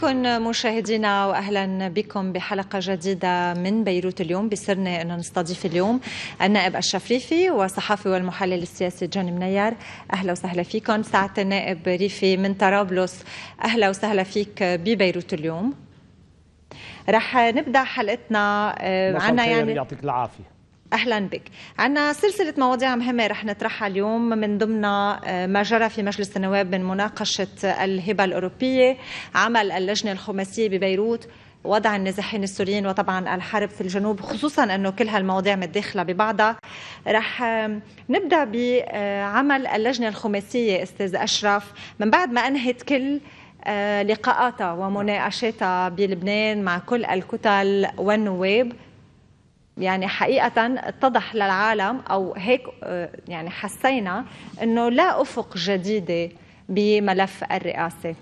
بكم مشاهدينا واهلا بكم بحلقه جديده من بيروت اليوم بسرنا انه نستضيف اليوم النائب الشفريفي والصحفي والمحلل السياسي جون منير اهلا وسهلا فيكم سعاده النائب ريفي من طرابلس اهلا وسهلا فيك ببيروت اليوم رح نبدا حلقتنا آه، عنا يعني يعطيك العافيه اهلا بك عنا سلسله مواضيع مهمه رح نطرحها اليوم من ضمنها آه، ما جرى في مجلس النواب من مناقشه الهبه الاوروبيه عمل اللجنه الخماسيه ببيروت وضع النازحين السوريين وطبعا الحرب في الجنوب خصوصا انه كل هالمواضيع متداخله ببعضها رح آه، نبدا بعمل آه، اللجنه الخماسيه استاذ اشرف من بعد ما انهت كل لقاءاتها ومناقشاتها بلبنان مع كل الكتل والنواب يعني حقيقة اتضح للعالم أو هيك آه، يعني حسينا أنه لا أفق جديدة بملف الرئاسة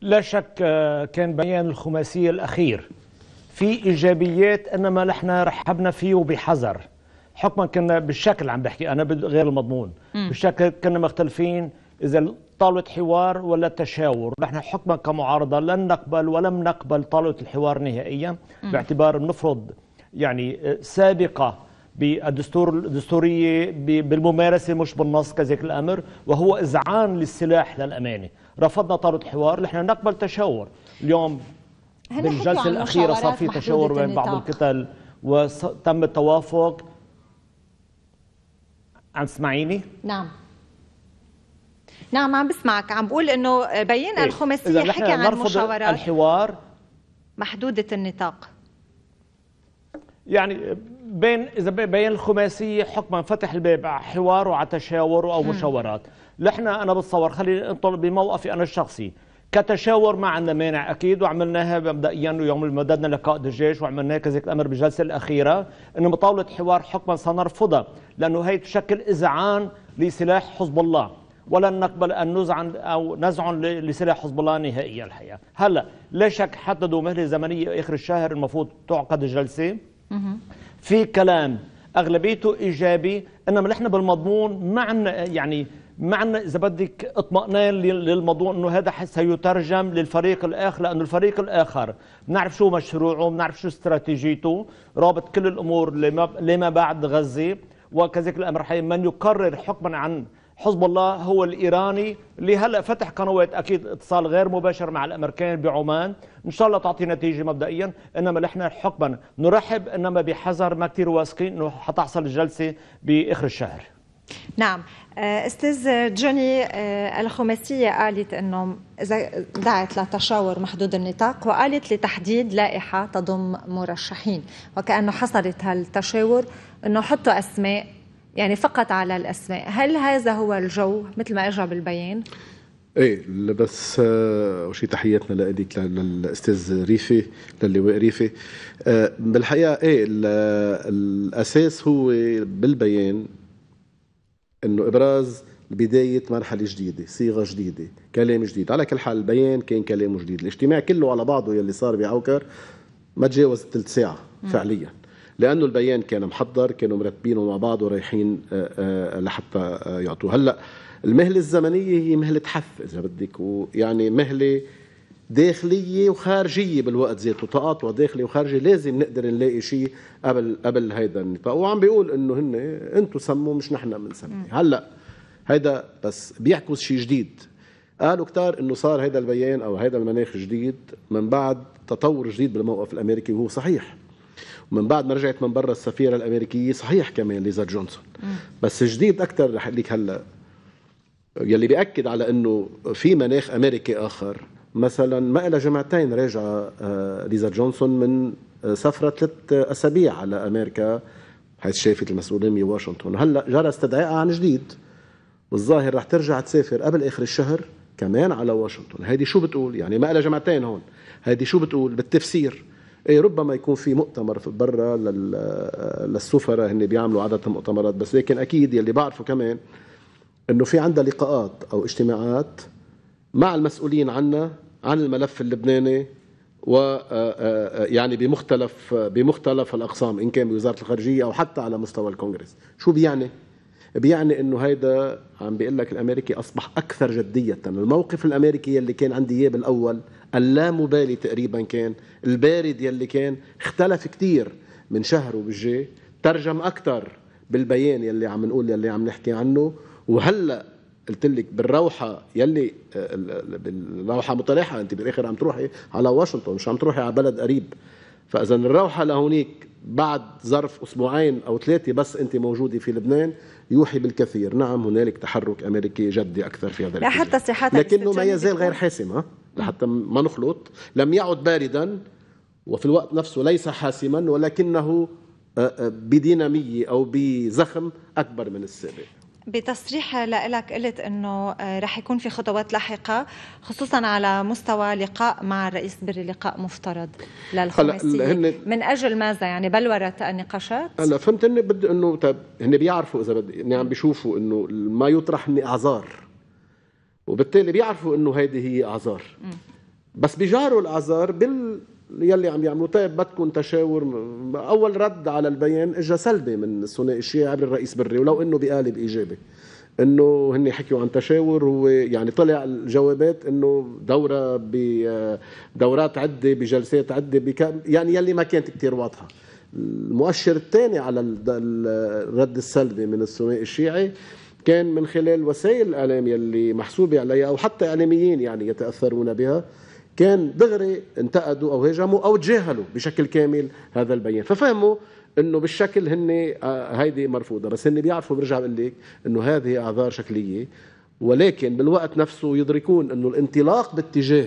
لا شك آه، كان بيان الخماسية الأخير في إيجابيات إنما نحن رحبنا فيه وبحذر حكما كنا بالشكل عم بحكي أنا غير المضمون بالشكل كنا مختلفين إذا طاولة حوار ولا تشاور نحن حكما كمعارضة لن نقبل ولم نقبل طاولة الحوار نهائيا باعتبار نفرض يعني آه، سابقة بالدستور الدستورية بالممارسة مش بالنص كذلك الأمر وهو إذعان للسلاح للأمانة رفضنا طاولة حوار نحن نقبل تشاور اليوم بالجلسة يعني الأخيرة صار في تشاور بين بعض الكتل وتم التوافق عن سمعيني نعم نعم عم بسمعك عم بقول انه بيان إيه؟ الخماسيه حكى عن مشاورات الحوار محدوده النطاق يعني بين اذا بين الخماسيه حكما فتح الباب على حوار وعلى تشاور او مشاورات نحن انا بتصور خلينا نطلع بموقفي انا الشخصي كتشاور ما عندنا مانع اكيد وعملناها مبدئيا ويوم مددنا لقاء الجيش وعملناها كذلك الامر بالجلسه الاخيره انه مطاوله حوار حكما سنرفضها لانه هي تشكل اذعان لسلاح حزب الله ولن نقبل أن نزعن أو نزعن لسلاح حزب الله نهائيا الحقيقة هلا لا شك حددوا مهلة زمنية آخر الشهر المفروض تعقد الجلسة في كلام أغلبيته إيجابي إنما نحن بالمضمون ما عندنا يعني ما عندنا إذا بدك اطمئنان للموضوع إنه هذا سيترجم للفريق الآخر لأنه الفريق الآخر بنعرف شو مشروعه بنعرف شو استراتيجيته رابط كل الأمور لما بعد غزة وكذلك الأمر حي من يقرر حكما عن حزب الله هو الإيراني اللي هلأ فتح قنوات أكيد اتصال غير مباشر مع الأمريكان بعمان إن شاء الله تعطي نتيجة مبدئيا إنما نحن حقبا نرحب إنما بحذر ما كثير واثقين إنه حتحصل الجلسة بآخر الشهر نعم آه، استاذ جوني آه، الخماسيه قالت انه اذا دعت لتشاور محدود النطاق وقالت لتحديد لائحه تضم مرشحين وكانه حصلت هالتشاور انه حطوا اسماء يعني فقط على الاسماء هل هذا هو الجو مثل ما اجى بالبيان ايه بس آه، اول شيء تحياتنا لك للاستاذ ريفي للواء ريفي أه بالحقيقه ايه الاساس هو بالبيان انه ابراز بداية مرحلة جديدة صيغة جديدة كلام جديد على كل حال البيان كان كلامه جديد الاجتماع كله على بعضه يلي صار بعوكر ما تجاوز ثلث ساعة فعليا لانه البيان كان محضر كانوا مرتبينه مع بعض ورايحين آه، آه، لحتى آه، يعطوه هلا المهله الزمنيه هي مهله حث اذا بدك ويعني مهله داخلية وخارجية بالوقت ذاته تقاطع داخلي وخارجي لازم نقدر نلاقي شيء قبل قبل هيدا النطاق وعم بيقول انه هن انتم سموا مش نحن بنسمي هلا هيدا بس بيعكس شيء جديد قالوا كتار انه صار هيدا البيان او هيدا المناخ جديد من بعد تطور جديد بالموقف الامريكي وهو صحيح ومن بعد ما رجعت من برا السفيره الامريكيه صحيح كمان ليزا جونسون بس جديد اكثر رح لك هلا يلي بياكد على انه في مناخ امريكي اخر مثلا ما لها جمعتين راجعه آه، ليزا جونسون من آه، سفره ثلاث اسابيع على امريكا حيث شافت المسؤولين بواشنطن هلا جرى استدعائها عن جديد والظاهر رح ترجع تسافر قبل اخر الشهر كمان على واشنطن هيدي شو بتقول يعني ما لها جمعتين هون هيدي شو بتقول بالتفسير اي ربما يكون في مؤتمر في برا للسفراء هن بيعملوا عاده مؤتمرات بس لكن اكيد يلي بعرفه كمان انه في عندها لقاءات او اجتماعات مع المسؤولين عنا عن الملف اللبناني و آه، آه، آه، يعني بمختلف بمختلف الاقسام ان كان بوزاره الخارجيه او حتى على مستوى الكونغرس شو بيعني بيعني انه هيدا عم بيقول لك الامريكي اصبح اكثر جديه الموقف الامريكي اللي كان عندي اياه بالاول اللامبالي تقريبا كان البارد يلي كان اختلف كثير من شهر وبالجي ترجم اكثر بالبيان يلي عم نقول يلي عم نحكي عنه وهلا قلت لك بالروحه يلي بالروحه مطرحه انت بالاخر عم تروحي على واشنطن مش عم تروحي على بلد قريب فاذا الروحه لهونيك بعد ظرف اسبوعين او ثلاثه بس انت موجوده في لبنان يوحي بالكثير نعم هنالك تحرك امريكي جدي اكثر في هذا لا حتى لكنه ما يزال غير حاسم ها لحتى ما نخلط لم يعد باردا وفي الوقت نفسه ليس حاسما ولكنه آه، آه، بدينامية أو بزخم أكبر من السابق بتصريح لك قلت انه آه، رح يكون في خطوات لاحقه خصوصا على مستوى لقاء مع الرئيس بري لقاء مفترض للخماسيه هن... من اجل ماذا يعني بلورة النقاشات هلا فهمت انه بده انه طيب هن بيعرفوا اذا بدي يعني عم بيشوفوا انه ما يطرح اعذار وبالتالي بيعرفوا انه هيدي هي اعذار بس بيجاروا الاعذار بال يلي عم يعملوا طيب بدكم تشاور اول رد على البيان اجى سلبي من الثنائي الشيعي عبر الرئيس بري ولو انه بقالب ايجابي انه هن حكيوا عن تشاور هو يعني طلع الجوابات انه دوره بدورات عده بجلسات عده يعني يلي ما كانت كثير واضحه المؤشر الثاني على الرد السلبي من الثنائي الشيعي كان من خلال وسائل الاعلام يلي محسوبه عليها او حتى اعلاميين يعني يتاثرون بها كان دغري انتقدوا او هاجموا او تجاهلوا بشكل كامل هذا البيان ففهموا انه بالشكل هن آه، هيدي مرفوضه بس هن بيعرفوا برجع بقول لك انه هذه اعذار شكليه ولكن بالوقت نفسه يدركون انه الانطلاق باتجاه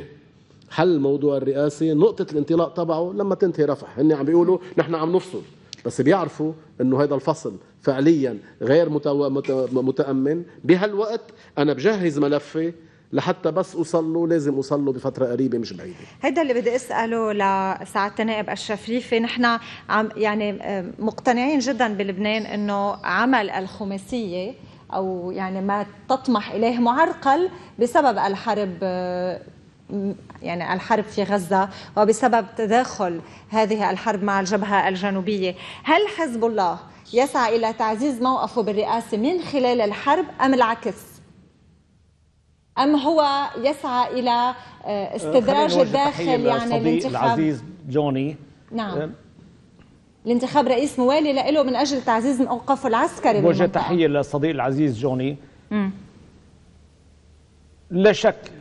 حل موضوع الرئاسه نقطه الانطلاق تبعه لما تنتهي رفح هن عم بيقولوا نحن عم نفصل بس بيعرفوا انه هذا الفصل فعليا غير متو... مت... متامن بهالوقت انا بجهز ملفي لحتى بس اوصل له لازم اوصل له بفتره قريبه مش بعيده هذا اللي بدي اساله لسعاده نائب الشفيفي نحن عم يعني آه، مقتنعين جدا بلبنان انه عمل الخماسيه او يعني ما تطمح اليه معرقل بسبب الحرب آه، يعني الحرب في غزة وبسبب تداخل هذه الحرب مع الجبهة الجنوبية هل حزب الله يسعى إلى تعزيز موقفه بالرئاسة من خلال الحرب أم العكس؟ أم هو يسعى إلى آه، آه، استدراج الداخل يعني الانتخاب العزيز جوني نعم آه، الانتخاب رئيس موالي له من أجل تعزيز موقفه العسكري وجه تحية للصديق العزيز جوني م. لا شك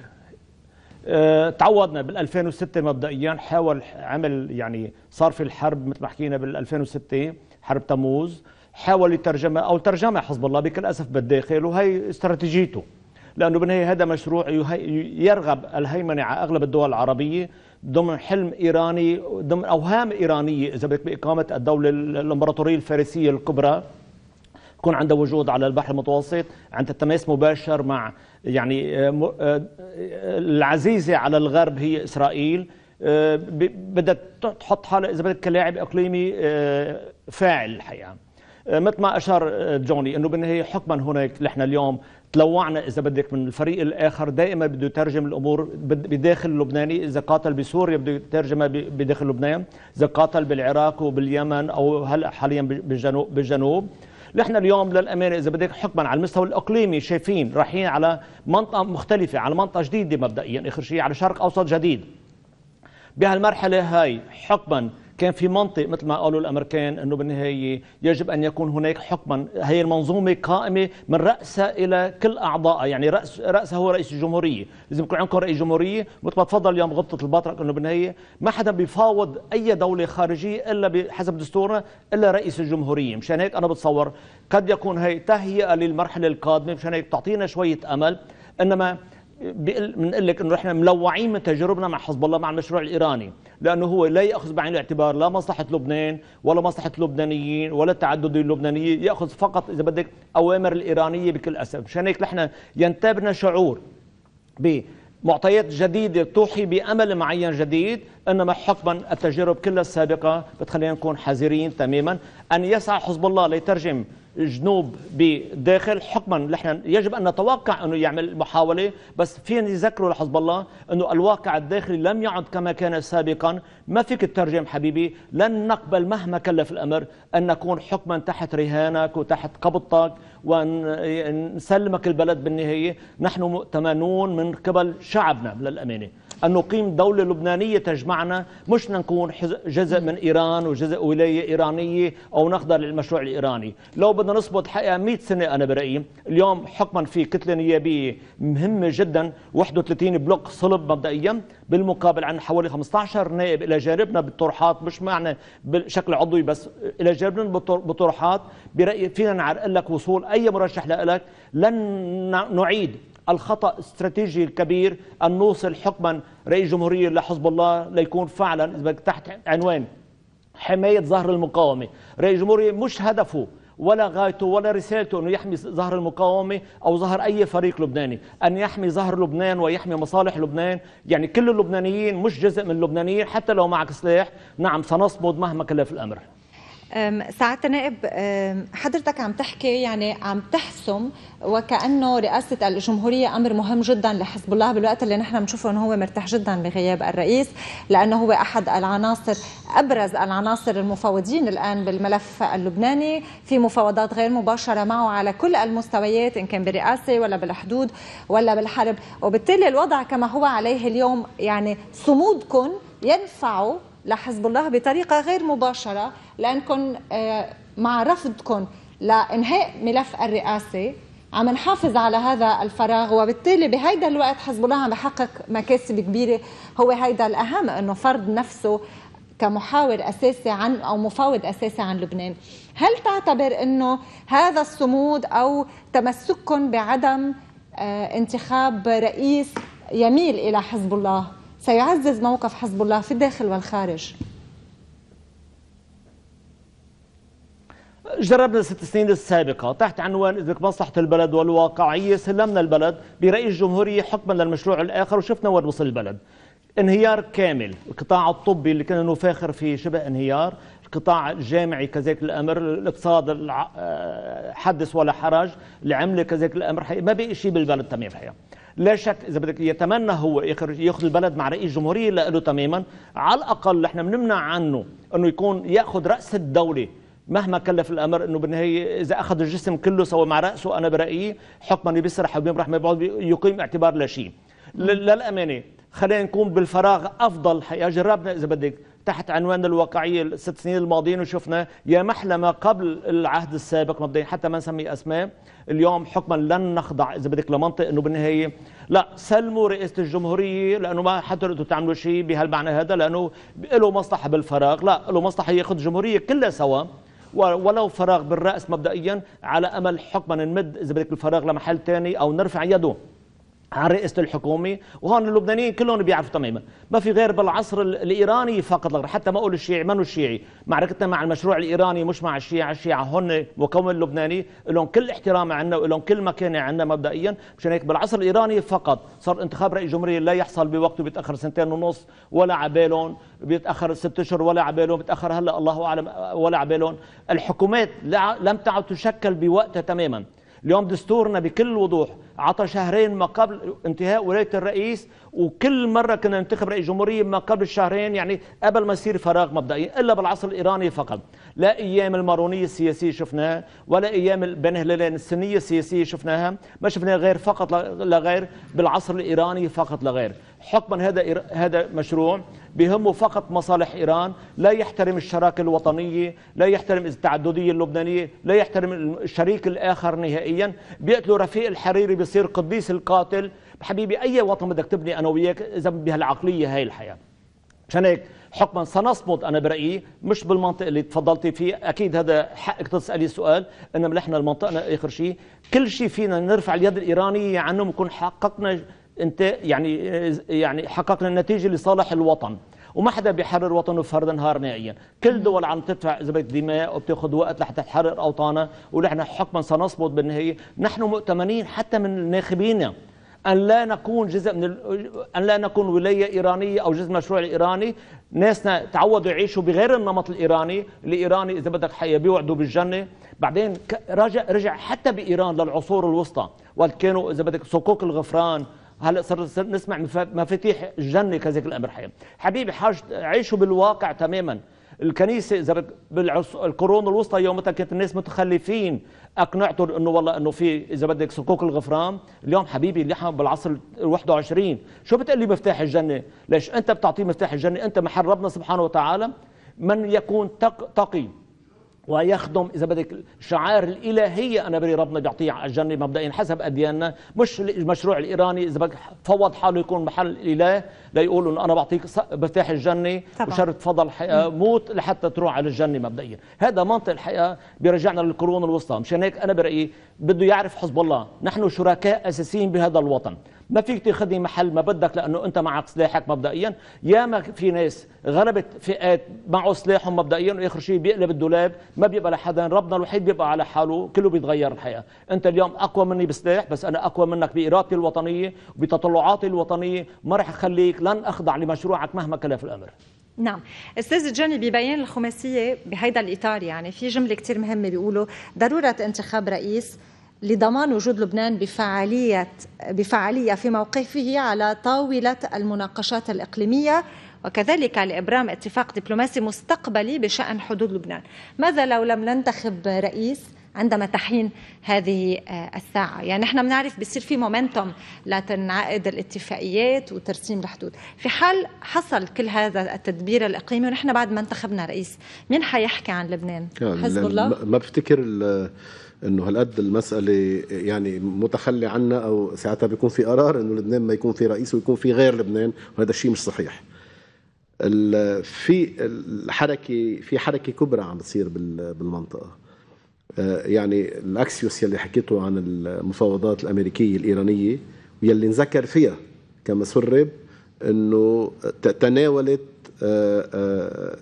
آه، تعودنا بال 2006 مبدئيا حاول عمل يعني صار في الحرب مثل ما حكينا بال 2006 حرب تموز حاول يترجمها او ترجمها حزب الله بكل اسف بالداخل وهي استراتيجيته لانه بالنهايه هذا مشروع يرغب الهيمنه على اغلب الدول العربيه ضمن حلم ايراني ضمن اوهام ايرانيه اذا بدك باقامه الدوله الامبراطوريه الفارسيه الكبرى يكون عندها وجود على البحر المتوسط عندها تماس مباشر مع يعني آه، آه، العزيزة على الغرب هي إسرائيل آه، بدها تحط حالها إذا بدك كلاعب إقليمي فاعل الحقيقة مثل ما أشار جوني أنه بالنهاية حكما هناك نحن اليوم تلوعنا إذا بدك من الفريق الآخر دائما بده يترجم الأمور بداخل اللبناني إذا قاتل بسوريا بده يترجمها بداخل لبنان إذا قاتل بالعراق وباليمن أو هلأ حاليا بالجنوب, بالجنوب نحن اليوم للأمانة إذا بدك حكما على المستوى الإقليمي شايفين رايحين على منطقة مختلفة على منطقة جديدة مبدئيا آخر شيء على شرق أوسط جديد بهالمرحلة هاي حكما كان في منطق مثل ما قالوا الامريكان انه بالنهايه يجب ان يكون هناك حكما هي المنظومه قائمه من راسها الى كل اعضائها يعني راس راسها هو رئيس الجمهوريه لازم يكون عندكم رئيس جمهوريه مثل ما تفضل اليوم غبطه البطرق انه بالنهايه ما حدا بيفاوض اي دوله خارجيه الا بحسب دستورنا الا رئيس الجمهوريه مشان هيك انا بتصور قد يكون هي تهيئه للمرحله القادمه مشان هيك بتعطينا شويه امل انما بنقول لك انه احنا ملوعين من تجاربنا مع حزب الله مع المشروع الايراني لانه هو لا ياخذ بعين الاعتبار لا مصلحه لبنان ولا مصلحه اللبنانيين ولا التعدد اللبناني ياخذ فقط اذا بدك اوامر الايرانيه بكل اسف مشان هيك نحن ينتابنا شعور بمعطيات جديده توحي بامل معين جديد انما حكما التجارب كلها السابقه بتخلينا نكون حذرين تماما ان يسعى حزب الله ليترجم جنوب بداخل حكما نحن يجب ان نتوقع انه يعمل محاوله بس فين يذكروا لحزب الله انه الواقع الداخلي لم يعد كما كان سابقا ما فيك تترجم حبيبي لن نقبل مهما كلف الامر ان نكون حكما تحت رهانك وتحت قبضتك ونسلمك البلد بالنهايه نحن مؤتمنون من قبل شعبنا للامانه أن نقيم دولة لبنانية تجمعنا مش نكون جزء من إيران وجزء ولاية إيرانية أو نخضع للمشروع الإيراني لو بدنا نصبط حقيقة 100 سنة أنا برأيي اليوم حكما في كتلة نيابية مهمة جدا 31 بلوك صلب مبدئيا بالمقابل عن حوالي 15 نائب إلى جانبنا بالطرحات مش معنى بشكل عضوي بس إلى جانبنا بالطرحات برأيي فينا نعرق لك وصول أي مرشح لك لن نعيد الخطأ استراتيجي الكبير أن نوصل حكما رئيس جمهورية لحزب الله ليكون فعلا إذا تحت عنوان حماية ظهر المقاومة رئيس جمهورية مش هدفه ولا غايته ولا رسالته أنه يحمي ظهر المقاومة أو ظهر أي فريق لبناني أن يحمي ظهر لبنان ويحمي مصالح لبنان يعني كل اللبنانيين مش جزء من اللبنانيين حتى لو معك سلاح نعم سنصمد مهما كلف الأمر سعاده نائب حضرتك عم تحكي يعني عم تحسم وكانه رئاسه الجمهوريه امر مهم جدا لحزب الله بالوقت اللي نحن بنشوفه انه هو مرتاح جدا بغياب الرئيس لانه هو احد العناصر ابرز العناصر المفاوضين الان بالملف اللبناني في مفاوضات غير مباشره معه على كل المستويات ان كان بالرئاسه ولا بالحدود ولا بالحرب وبالتالي الوضع كما هو عليه اليوم يعني صمودكم ينفعوا لحزب الله بطريقة غير مباشرة لأنكم آه، مع رفضكم لإنهاء ملف الرئاسة عم نحافظ على هذا الفراغ وبالتالي بهيدا الوقت حزب الله عم بحقق مكاسب كبيرة هو هيدا الأهم أنه فرض نفسه كمحاور اساسي عن او مفاوض اساسي عن لبنان، هل تعتبر انه هذا الصمود او تمسككم بعدم آه، انتخاب رئيس يميل الى حزب الله سيعزز موقف حزب الله في الداخل والخارج جربنا الست سنين السابقة تحت عنوان إدراك مصلحة البلد والواقعية سلمنا البلد برئيس الجمهورية حكما للمشروع الآخر وشفنا وين وصل البلد انهيار كامل القطاع الطبي اللي كنا نفاخر فيه شبه انهيار القطاع الجامعي كذلك الامر الاقتصاد آه، حدث ولا حرج العمله كذلك الامر ما بقي شيء بالبلد تمام الحقيقه لا شك اذا بدك يتمنى هو ياخذ البلد مع رئيس جمهوريه لإله تماما على الاقل نحن بنمنع عنه انه يكون ياخذ راس الدوله مهما كلف الامر انه بالنهايه اذا اخذ الجسم كله سوى مع راسه انا برايي حكما بيسرح وبيمرح ما بيقعد يقيم اعتبار لشيء للامانه خلينا نكون بالفراغ افضل حقيقه جربنا اذا بدك تحت عنوان الواقعية الست سنين الماضيين وشفنا يا محلى ما قبل العهد السابق مبدئيا حتى ما نسمي أسماء اليوم حكما لن نخضع إذا بدك لمنطق أنه بالنهاية لا سلموا رئاسة الجمهورية لأنه ما حضرتوا تعملوا شيء بهالمعنى هذا لأنه له مصلحة بالفراغ لا له مصلحة ياخذ الجمهورية كلها سوا ولو فراغ بالرأس مبدئيا على أمل حكما نمد إذا بدك الفراغ لمحل ثاني أو نرفع يده عن رئاسة الحكومة وهون اللبنانيين كلهم بيعرفوا تماما ما في غير بالعصر الإيراني فقط حتى ما أقول الشيعي منو الشيعي معركتنا مع المشروع الإيراني مش مع الشيعة الشيعة هن مكون لبناني لهم كل احترام عندنا ولهم كل مكانة عندنا مبدئيا مشان هيك بالعصر الإيراني فقط صار انتخاب رئيس جمهورية لا يحصل بوقته بيتأخر سنتين ونص ولا عبالهم بيتأخر ست أشهر ولا عبالهم بيتأخر هلا الله أعلم ولا عبالهم الحكومات لم تعد تشكل بوقتها تماما اليوم دستورنا بكل وضوح عطى شهرين ما قبل انتهاء ولايه الرئيس وكل مره كنا ننتخب رئيس جمهوريه ما قبل الشهرين يعني قبل ما يصير فراغ مبدئي الا بالعصر الايراني فقط لا ايام المارونيه السياسيه شفناها ولا ايام بين هلالين السنيه السياسيه شفناها ما شفناها غير فقط لغير بالعصر الايراني فقط لغير حكما هذا هذا مشروع بهمه فقط مصالح ايران، لا يحترم الشراكه الوطنيه، لا يحترم التعدديه اللبنانيه، لا يحترم الشريك الاخر نهائيا، بيقتلوا رفيق الحريري بيصير قديس القاتل، حبيبي اي وطن بدك تبني انا وياك اذا بهالعقليه هاي الحياه. مشان هيك حكما سنصمد انا برايي مش بالمنطق اللي تفضلتي فيه اكيد هذا حقك تسالي السؤال انما نحن المنطقنا اخر شيء كل شيء فينا نرفع اليد الايرانيه عنه ونكون حققنا انت يعني يعني حققنا النتيجه لصالح الوطن وما حدا بيحرر وطنه فردا نهار نهائيا كل دول عم تدفع بدك دماء وبتاخذ وقت لحتى تحرر اوطانها ونحن حكما سنصمد بالنهايه نحن مؤتمنين حتى من ناخبينا ان لا نكون جزء من ال... ان لا نكون ولايه ايرانيه او جزء من المشروع الايراني ناسنا تعودوا يعيشوا بغير النمط الايراني الايراني اذا بدك حي بيوعدوا بالجنه بعدين رجع رجع حتى بايران للعصور الوسطى وقت كانوا اذا بدك صكوك الغفران هلا صرنا نسمع مفاتيح الجنه كذلك الامر حي حبيبي حاج عيشوا بالواقع تماما الكنيسه اذا بالقرون الوسطى يومتها كانت الناس متخلفين اقنعتهم انه والله انه في اذا بدك صكوك الغفران اليوم حبيبي اللي نحن بالعصر ال21 شو بتقول لي مفتاح الجنه ليش انت بتعطيه مفتاح الجنه انت محل ربنا سبحانه وتعالى من يكون تق... تقي ويخدم اذا بدك شعار الالهيه انا بري ربنا بيعطيه على الجنه مبدئيا حسب ادياننا مش المشروع الايراني اذا بدك فوض حاله يكون محل الاله ليقولوا انه انا بعطيك مفتاح الجنه وشرط فضل موت لحتى تروح على الجنه مبدئيا هذا منطق الحقيقه بيرجعنا للقرون الوسطى مشان هيك انا برايي بده يعرف حزب الله نحن شركاء أساسيين بهذا الوطن ما فيك تاخذني محل ما بدك لانه انت معك سلاحك مبدئيا يا ما في ناس غلبت فئات معه سلاحهم مبدئيا واخر شيء بيقلب الدولاب ما بيبقى لحدا ربنا الوحيد بيبقى على حاله كله بيتغير الحقيقه انت اليوم اقوى مني بسلاح بس انا اقوى منك بارادتي الوطنيه وبتطلعاتي الوطنيه ما رح اخليك لن اخضع لمشروعك مهما كلف الامر نعم استاذ جوني ببيان الخماسيه بهيدا الاطار يعني في جمله كثير مهمه بيقولوا ضروره انتخاب رئيس لضمان وجود لبنان بفعاليه بفعاليه في موقفه على طاوله المناقشات الاقليميه وكذلك لابرام اتفاق دبلوماسي مستقبلي بشان حدود لبنان ماذا لو لم ننتخب رئيس عندما تحين هذه آه، الساعة يعني نحن بنعرف بصير في مومنتوم لتنعقد الاتفاقيات وترسيم الحدود في حال حصل كل هذا التدبير الإقليمي ونحن بعد ما انتخبنا رئيس مين حيحكي عن لبنان حزب الله ما بفتكر انه هالقد المساله يعني متخلي عنا او ساعتها بيكون في قرار انه لبنان ما يكون في رئيس ويكون في غير لبنان وهذا الشيء مش صحيح في الحركه في حركه كبرى عم بتصير بالمنطقه آه، يعني الاكسيوس يلي حكيته عن المفاوضات الامريكيه الايرانيه ويلي نذكر فيها كما سرب انه تناولت آه، آه،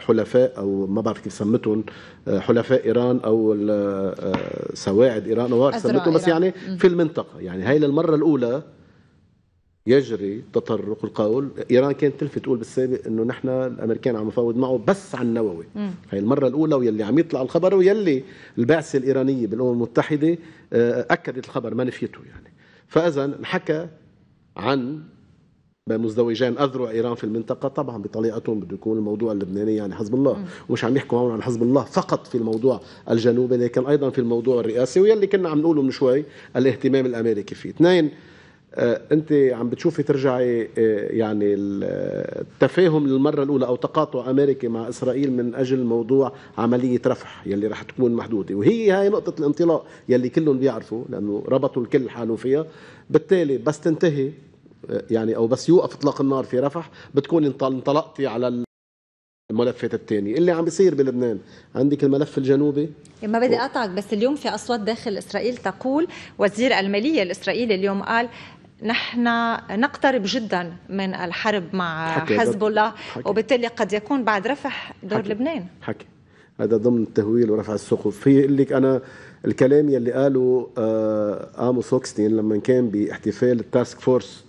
حلفاء او ما بعرف كيف سمتهم حلفاء ايران او سواعد ايران او سمتهم بس يعني في المنطقه يعني هاي للمره الاولى يجري تطرق القول ايران كانت تلفت تقول بالسابق انه نحن الامريكان عم نفاوض معه بس عن النووي هي المره الاولى ويلي عم يطلع الخبر ويلي البعثه الايرانيه بالامم المتحده آه، اكدت الخبر ما نفيته يعني فاذا انحكى عن مزدوجين اذرع ايران في المنطقه طبعا بطريقتهم بده يكون الموضوع اللبناني يعني حزب الله م. ومش عم يحكوا هون عن حزب الله فقط في الموضوع الجنوبي لكن ايضا في الموضوع الرئاسي ويلي كنا عم نقوله من شوي الاهتمام الامريكي فيه اثنين آه، انت عم بتشوفي ترجعي آه، يعني التفاهم آه، للمره الاولى او تقاطع امريكي مع اسرائيل من اجل موضوع عمليه رفح يلي رح تكون محدوده وهي هاي نقطه الانطلاق يلي كلهم بيعرفوا لانه ربطوا الكل حاله فيها بالتالي بس تنتهي يعني او بس يوقف اطلاق النار في رفح بتكون انطلقتي على الملفات الثانية اللي عم بيصير بلبنان عندك الملف الجنوبي ما بدي اقطعك بس اليوم في اصوات داخل اسرائيل تقول وزير الماليه الاسرائيلي اليوم قال نحن نقترب جدا من الحرب مع حزب الله وبالتالي قد يكون بعد رفح دور حكي. لبنان حكي هذا ضمن التهويل ورفع السقوف في لك انا الكلام يلي قاله آه امو سوكستين لما كان باحتفال التاسك فورس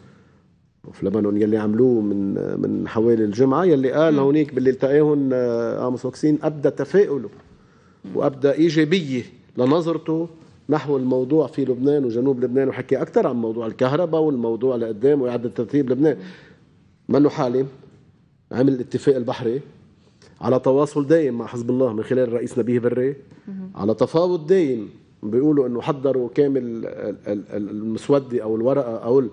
في لبنان يلي عملوه من آه، من حوالي الجمعه يلي قال هونيك باللي التقاهن آه امو سوكستين ابدى تفاؤله وابدى ايجابيه لنظرته نحو الموضوع في لبنان وجنوب لبنان وحكي أكثر عن موضوع الكهرباء والموضوع لقدام وإعادة ترتيب لبنان منه حالم عمل الاتفاق البحري على تواصل دائم مع حزب الله من خلال الرئيس نبيه بري على تفاوض دائم بيقولوا انه حضروا كامل المسوده او الورقه او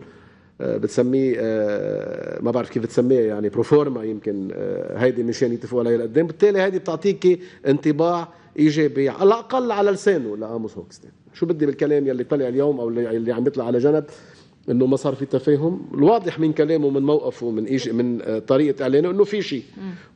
آه، بتسميه آه، ما بعرف كيف بتسميها يعني بروفورما يمكن آه، هيدي مشان يتفقوا عليها لقدام بالتالي هيدي بتعطيكي انطباع ايجابي على الاقل على لسانه لاموس هوكستان شو بدي بالكلام يلي طلع اليوم او اللي عم يطلع على جنب انه ما صار في تفاهم الواضح من كلامه من موقفه من إيش من آه، طريقه اعلانه انه في شيء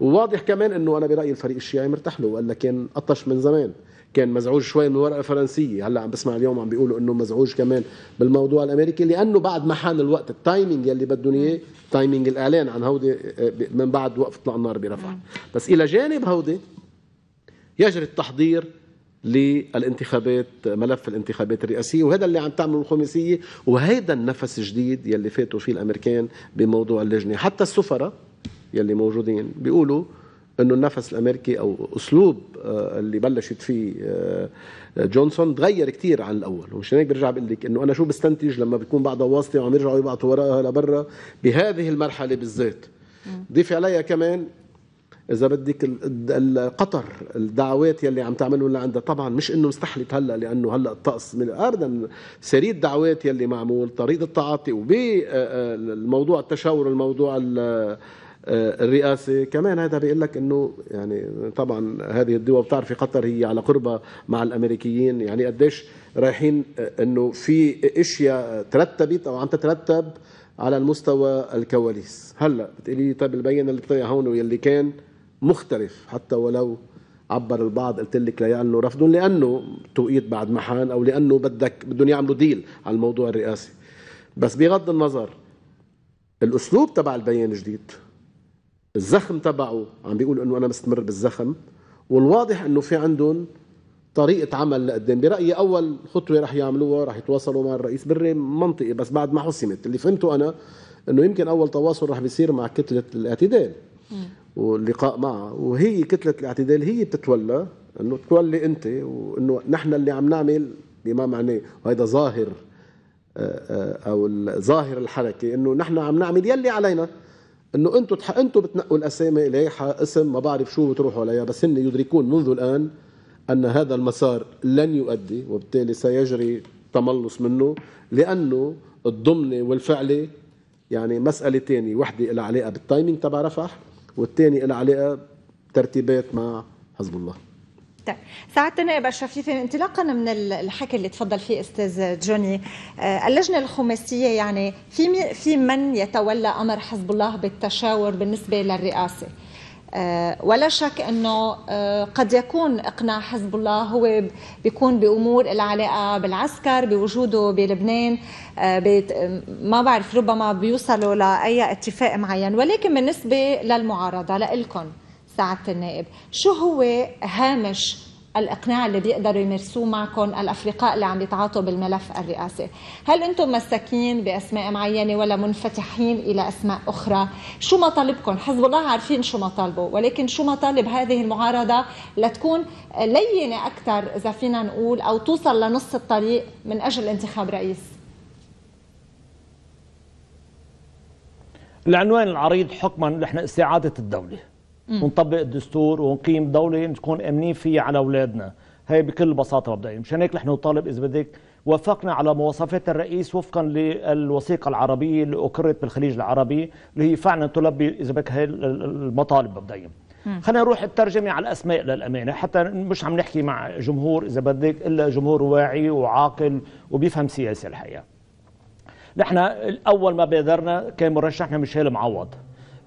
وواضح كمان انه انا برايي الفريق الشيعي مرتاح له ولا كان قطش من زمان كان مزعوج شوي من الورقه الفرنسيه هلا عم بسمع اليوم عم بيقولوا انه مزعوج كمان بالموضوع الامريكي لانه بعد ما حان الوقت التايمينج يلي بدهم اياه تايمينج الاعلان عن هودي آه، من بعد وقف طلع النار برفع بس الى جانب هودي يجري التحضير للانتخابات ملف الانتخابات الرئاسيه وهذا اللي عم تعمله الخميسية وهذا النفس الجديد يلي فاتوا فيه الامريكان بموضوع اللجنه حتى السفراء يلي موجودين بيقولوا انه النفس الامريكي او اسلوب آه، اللي بلشت فيه آه، جونسون تغير كثير عن الاول ومشان هيك برجع بقول لك انه انا شو بستنتج لما بيكون بعضها واسطه وعم يرجعوا يبعثوا ورقها لبرا بهذه المرحله بالذات ضيف عليها كمان اذا بدك قطر الدعوات يلي عم تعملهم لعندها طبعا مش انه استحلت هلا لانه هلا الطقس من ابدا سرية دعوات يلي معمول طريقه التعاطي وبالموضوع آه، آه، التشاور الموضوع آه، الرئاسه كمان هذا بيقول لك انه يعني طبعا هذه الدول بتعرفي قطر هي على قربها مع الامريكيين يعني قديش رايحين انه في اشياء ترتبت او عم تترتب على المستوى الكواليس هلا بتقولي طيب البين اللي طلع هون واللي كان مختلف حتى ولو عبر البعض قلت لك لانه رفضهم لانه توقيت بعد محان او لانه بدك بدهم يعملوا ديل على الموضوع الرئاسي بس بغض النظر الاسلوب تبع البيان جديد الزخم تبعه عم بيقول انه انا مستمر بالزخم والواضح انه في عندهم طريقه عمل لقدام برايي اول خطوه رح يعملوها رح يتواصلوا مع الرئيس بري منطقي بس بعد ما حسمت اللي فهمته انا انه يمكن اول تواصل رح بيصير مع كتله الاعتدال واللقاء معها وهي كتله الاعتدال هي بتتولى انه تولي انت وانه نحن اللي عم نعمل بما معناه وهذا ظاهر آه، آه، او ظاهر الحركه انه نحن عم نعمل يلي علينا انه انتم تح... انتم بتنقوا الاسامي لايحه اسم ما بعرف شو بتروحوا عليها بس هن يدركون منذ الان ان هذا المسار لن يؤدي وبالتالي سيجري تملص منه لانه الضمني والفعلي يعني مساله ثانيه وحده لها علاقه بالتايمينج تبع رفح والثاني العلاقه ترتيبات مع حزب الله طيب سعادة النائب الشفيفي انطلاقا من الحكي اللي تفضل فيه استاذ جوني آه، اللجنه الخماسيه يعني في في من يتولى امر حزب الله بالتشاور بالنسبه للرئاسه آه، ولا شك انه آه، قد يكون اقناع حزب الله هو بيكون بامور العلاقه بالعسكر بوجوده بلبنان آه، ما بعرف ربما بيوصلوا لاي اتفاق معين ولكن بالنسبه للمعارضه لإلكم سعاده النائب شو هو هامش الاقناع اللي بيقدروا يمارسوه معكم الافرقاء اللي عم يتعاطوا بالملف الرئاسي هل انتم مساكين باسماء معينه ولا منفتحين الى اسماء اخرى شو مطالبكم حزب الله عارفين شو مطالبه ولكن شو مطالب هذه المعارضه لتكون لينه اكثر اذا فينا نقول او توصل لنص الطريق من اجل انتخاب رئيس العنوان العريض حكما نحن استعاده الدوله ونطبق الدستور ونقيم دوله نكون امنين فيها على اولادنا هي بكل بساطه مبدئيا مشان هيك نحن نطالب اذا بدك وافقنا على مواصفات الرئيس وفقا للوثيقه العربيه اللي اقرت بالخليج العربي اللي هي فعلا تلبي اذا بدك هي المطالب مبدئيا خلينا نروح الترجمه على الاسماء للامانه حتى مش عم نحكي مع جمهور اذا بدك الا جمهور واعي وعاقل وبيفهم سياسه الحقيقه نحن اول ما بادرنا كان مرشحنا ميشيل معوض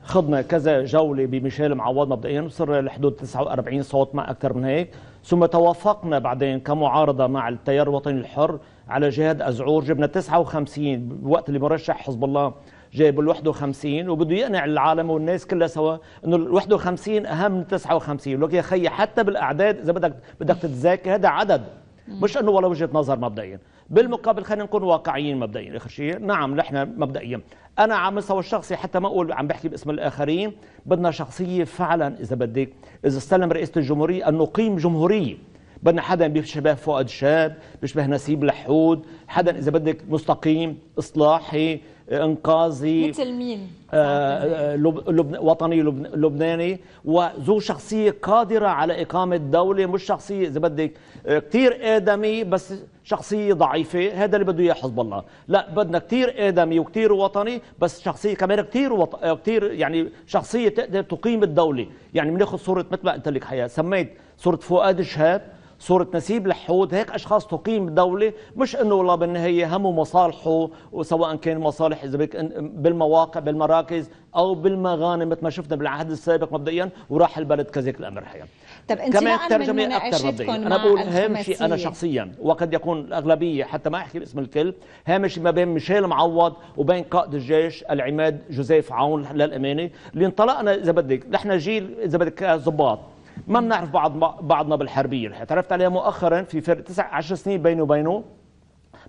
خضنا كذا جولة بميشيل معوض مبدئيا وصرنا لحدود 49 صوت ما أكثر من هيك ثم توافقنا بعدين كمعارضة مع التيار الوطني الحر على جهاد أزعور جبنا 59 بوقت اللي مرشح حزب الله جايب ال 51 وبده يقنع العالم والناس كلها سوا انه ال 51 اهم من 59 لك يا خيي حتى بالاعداد اذا بدك بدك تتذاكر هذا عدد مش انه ولا وجهه نظر مبدئيا بالمقابل خلينا نكون واقعيين مبدئيا اخر شيء نعم نحن مبدئيا انا على المستوى الشخصي حتى ما اقول عم بحكي باسم الاخرين بدنا شخصيه فعلا اذا بدك اذا استلم رئاسه الجمهوريه ان نقيم جمهوريه بدنا حدا بيشبه فؤاد شاب بيشبه نسيب لحود حدا اذا بدك مستقيم اصلاحي انقاذي مثل مين آه, آه، لب... لبن... وطني لب... لبناني وذو شخصيه قادره على اقامه دوله مش شخصيه اذا بدك آه، كثير ادمي بس شخصيه ضعيفه هذا اللي بده اياه حزب الله لا بدنا كثير ادمي وكثير وطني بس شخصيه كمان كثير وط... آه، كثير يعني شخصيه تقدر تقيم الدوله يعني بناخذ صوره مثل ما قلت لك حياه سميت صوره فؤاد شهاب صورة نسيب لحود هيك أشخاص تقيم دولة مش أنه والله بالنهاية همه مصالحه وسواء كان مصالح إذا بالمواقع بالمراكز أو بالمغانم مثل ما شفنا بالعهد السابق مبدئيا وراح البلد كذلك الأمر حيا طب كما الترجمة أكثر ربيعيه أنا بقول هامشي أنا شخصيا وقد يكون الأغلبية حتى ما أحكي باسم الكل هامشي ما بين ميشيل معوض وبين قائد الجيش العماد جوزيف عون للأمانة اللي انطلقنا إذا بدك نحن جيل إذا بدك ضباط ما بنعرف بعض بعضنا بالحربية تعرفت عليها مؤخرا في فرق تسع عشر سنين بيني وبينه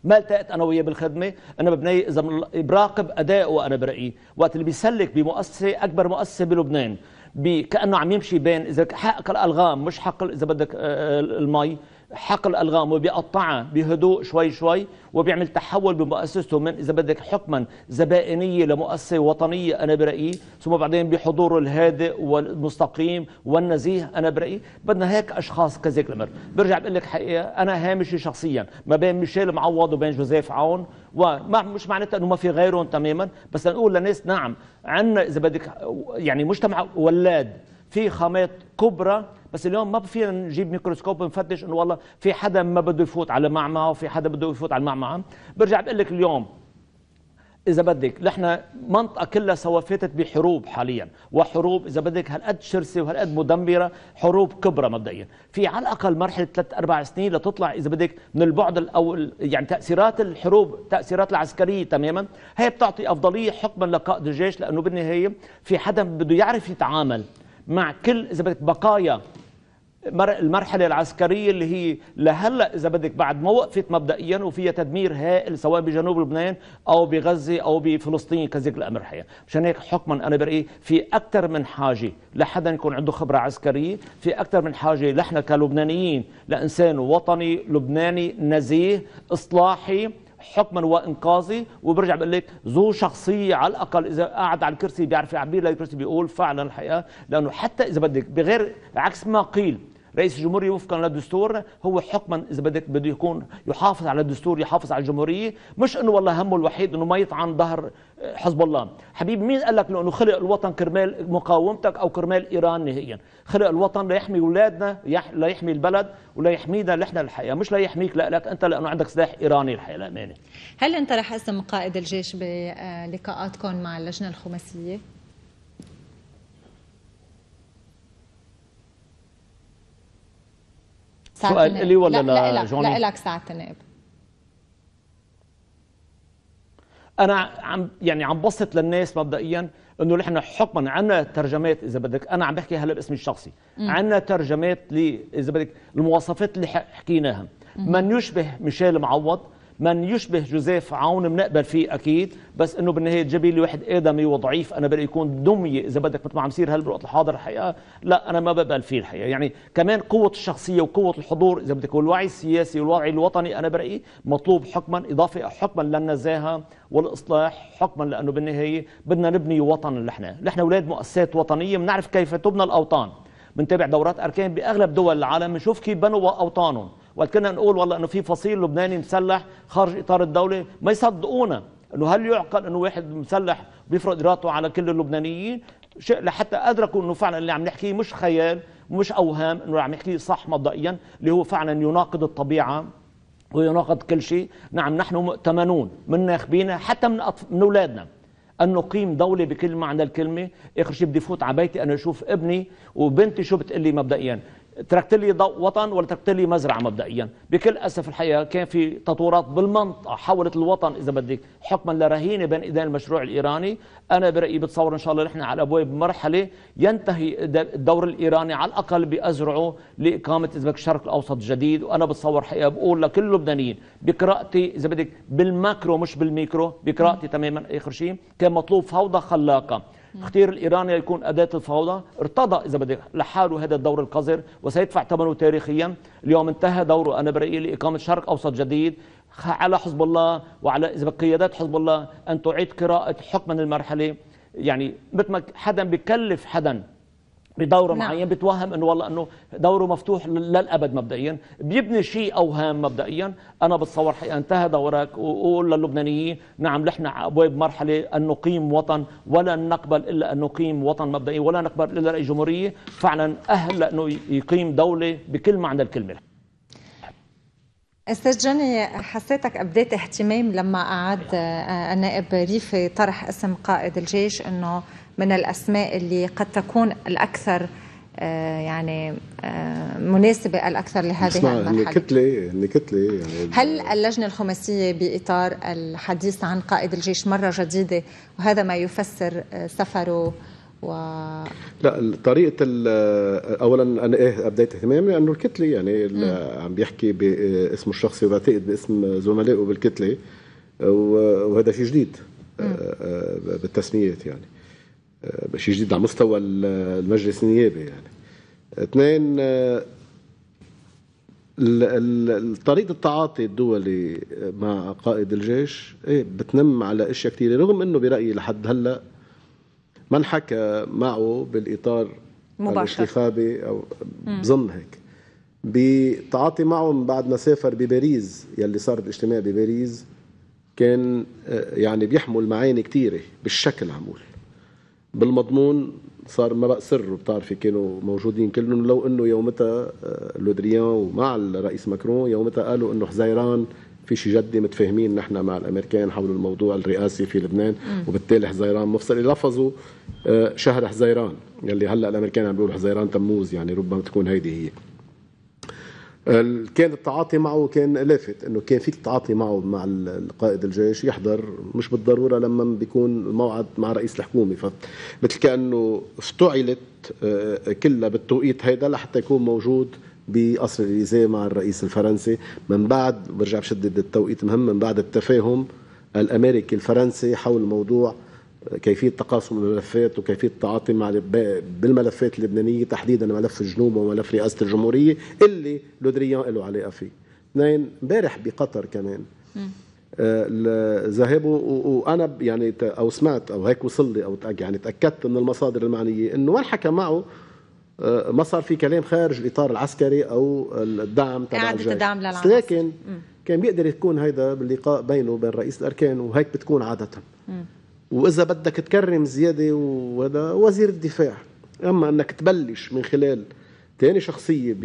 ما التقت انا وياه بالخدمه انا ببني اذا براقب اداؤه انا برايي وقت اللي بيسلك بمؤسسه اكبر مؤسسه بلبنان كانه عم يمشي بين اذا حق الالغام مش حق اذا بدك آه، آه، المي حقل الغام وبيقطعها بهدوء شوي شوي وبيعمل تحول بمؤسسته من اذا بدك حكما زبائنيه لمؤسسه وطنيه انا برايي ثم بعدين بحضوره الهادئ والمستقيم والنزيه انا برايي بدنا هيك اشخاص كذلك الامر برجع بقول لك حقيقه انا هامشي شخصيا ما بين ميشيل معوض وبين جوزيف عون وما مش معناتها انه ما في غيرهم تماما بس نقول للناس نعم عندنا اذا بدك يعني مجتمع ولاد في خامات كبرى بس اليوم ما فينا نجيب ميكروسكوب ونفتش انه والله في حدا ما بده يفوت على معمعه وفي حدا بده يفوت على المعمعه برجع بقول لك اليوم اذا بدك نحن منطقه كلها سوا فاتت بحروب حاليا وحروب اذا بدك هالقد شرسه وهالقد مدمره حروب كبرى مبدئيا في على الاقل مرحله ثلاث اربع سنين لتطلع اذا بدك من البعد او يعني تاثيرات الحروب تاثيرات العسكريه تماما هي بتعطي افضليه حكما لقائد الجيش لانه بالنهايه في حدا بده يعرف يتعامل مع كل اذا بدك بقايا المرحله العسكريه اللي هي لهلا اذا بدك بعد ما وقفت مبدئيا وفيها تدمير هائل سواء بجنوب لبنان او بغزه او بفلسطين كذلك الامر حقيقه مشان هيك حكما انا برايي في اكثر من حاجه لحدا يكون عنده خبره عسكريه في اكثر من حاجه نحن كلبنانيين لانسان وطني لبناني نزيه اصلاحي حكما وانقاذي وبرجع بقول لك ذو شخصيه على الاقل اذا قعد على الكرسي بيعرف يعبر للكرسي بيقول فعلا الحقيقه لانه حتى اذا بدك بغير عكس ما قيل رئيس الجمهورية وفقا للدستور هو حكما اذا بدك بده يكون يحافظ على الدستور يحافظ على الجمهوريه مش انه والله همه الوحيد انه ما يطعن ظهر آه، حزب الله حبيبي مين قال لك انه خلق الوطن كرمال مقاومتك او كرمال ايران نهائيا خلق الوطن ليحمي اولادنا ليحمي البلد ولا يحمينا نحن الحقيقه مش لا يحميك لك انت لانه عندك سلاح ايراني الحقيقه الامانه هل انت رح اسم قائد الجيش بلقاءاتكم مع اللجنه الخماسيه سؤال لي ولا لا, لا, لا, لك ساعة نائب انا عم يعني عم بسط للناس مبدئيا انه نحن حكما عندنا ترجمات اذا بدك انا عم بحكي هلا باسمي الشخصي عندنا ترجمات ل اذا بدك المواصفات اللي حكيناها من يشبه ميشيل معوض من يشبه جوزيف عون بنقبل فيه اكيد بس انه بالنهايه جبيل واحد ادمي وضعيف انا بقى يكون دميه اذا بدك مثل ما عم يصير هلا بالوقت الحاضر الحقيقه لا انا ما بقبل فيه الحقيقه يعني كمان قوه الشخصيه وقوه الحضور اذا بدك والوعي السياسي والوعي الوطني انا برايي مطلوب حكما اضافه حكما للنزاهه والاصلاح حكما لانه بالنهايه بدنا نبني وطن نحن نحن اولاد مؤسسات وطنيه بنعرف كيف تبنى الاوطان بنتابع دورات اركان باغلب دول العالم بنشوف كيف بنوا اوطانهم وقت كنا نقول والله انه في فصيل لبناني مسلح خارج اطار الدوله ما يصدقونا انه هل يعقل انه واحد مسلح بيفرض ارادته على كل اللبنانيين شيء لحتى ادركوا انه فعلا اللي عم نحكيه مش خيال ومش اوهام انه عم نحكيه صح مبدئيا اللي هو فعلا يناقض الطبيعه ويناقض كل شيء نعم نحن مؤتمنون من ناخبينا حتى من أطف... من اولادنا أن نقيم دولة بكل معنى الكلمة آخر شيء بدي فوت على بيتي أنا أشوف ابني وبنتي شو بتقلي مبدئيا تركت لي وطن ولا تركت لي مزرعه مبدئيا بكل اسف الحقيقه كان في تطورات بالمنطقه حولت الوطن اذا بدك حكما لرهينه بين ايدين المشروع الايراني انا برايي بتصور ان شاء الله نحن على ابواب مرحله ينتهي الدور الايراني على الاقل بازرعه لاقامه اذا بدك الشرق الاوسط الجديد وانا بتصور حقيقه بقول لكل اللبنانيين بقراءتي اذا بدك بالماكرو مش بالميكرو بقراءتي تماما اخر شيء كان مطلوب فوضى خلاقه اختير الإيراني يكون أداة الفوضى ارتضى إذا بدك لحاله هذا الدور القذر وسيدفع ثمنه تاريخيا اليوم انتهى دوره أنا برأيي لإقامة شرق أوسط جديد على حزب الله وعلى إذا قيادات حزب الله أن تعيد قراءة حكم المرحلة يعني مثل ما حدا بكلف حدا بدوره نعم. معين بتوهم انه والله انه دوره مفتوح للابد مبدئيا بيبني شيء اوهام مبدئيا انا بتصور حقيقه انتهى دورك وقول للبنانيين نعم نحن على ابواب مرحله ان نقيم وطن ولا نقبل الا ان نقيم وطن مبدئيا ولا نقبل الا رئيس جمهوريه فعلا اهل لانه يقيم دوله بكل معنى الكلمه استاذ جاني حسيتك ابديت اهتمام لما قعد النائب آه، آه، ريفي طرح اسم قائد الجيش انه من الاسماء اللي قد تكون الاكثر آه، يعني آه، مناسبة الأكثر لهذه المرحلة كتلة كتلة يعني هل اللجنة الخماسية بإطار الحديث عن قائد الجيش مرة جديدة وهذا ما يفسر آه، سفره و... لا طريقة أولا أنا إيه أبديت اهتمامي لأنه الكتلة يعني عم بيحكي باسمه الشخصي وبعتقد باسم زملائه بالكتلة وهذا شيء جديد بالتسميات يعني شيء جديد على مستوى المجلس النيابي يعني اثنين آه، طريقه التعاطي الدولي مع قائد الجيش ايه بتنم على اشياء كثيره رغم انه برايي لحد هلا ما انحكى معه بالاطار مباشر الانتخابي او بظن هيك بتعاطي من بعد ما سافر بباريس يلي صار الاجتماع بباريس كان آه، يعني بيحمل معاني كثيره بالشكل عمول بالمضمون صار ما بقى سر بتعرفي كانوا موجودين كلهم لو انه يومتها آه، لودريان ومع الرئيس ماكرون يومتها قالوا انه حزيران في شي جدي متفاهمين نحن مع الامريكان حول الموضوع الرئاسي في لبنان م. وبالتالي حزيران مفصل لفظوا آه، شهر حزيران يلي هلا الامريكان عم بيقولوا حزيران تموز يعني ربما تكون هيدي هي كان التعاطي معه كان لافت انه كان فيك تتعاطي معه مع قائد الجيش يحضر مش بالضروره لما بيكون الموعد مع رئيس الحكومه فمثل كانه افتعلت آه، كلها بالتوقيت هيدا لحتى يكون موجود بقصر اليزيه مع الرئيس الفرنسي من بعد برجع بشدد التوقيت مهم من بعد التفاهم الامريكي الفرنسي حول موضوع كيفيه تقاسم الملفات وكيفيه التعاطي مع بالملفات اللبنانيه تحديدا ملف الجنوب وملف رئاسه الجمهوريه اللي لودريان له علاقه فيه. اثنين امبارح بقطر كمان آه، ذهاب وانا يعني او سمعت او هيك وصل لي او يعني تاكدت من المصادر المعنيه انه ما حكى معه آه، ما صار في كلام خارج الاطار العسكري او الدعم تبع اعاده الدعم للعسكري لكن كان بيقدر يكون هيدا باللقاء بينه وبين رئيس الاركان وهيك بتكون عاده. واذا بدك تكرم زياده وهذا وزير الدفاع اما انك تبلش من خلال ثاني شخصية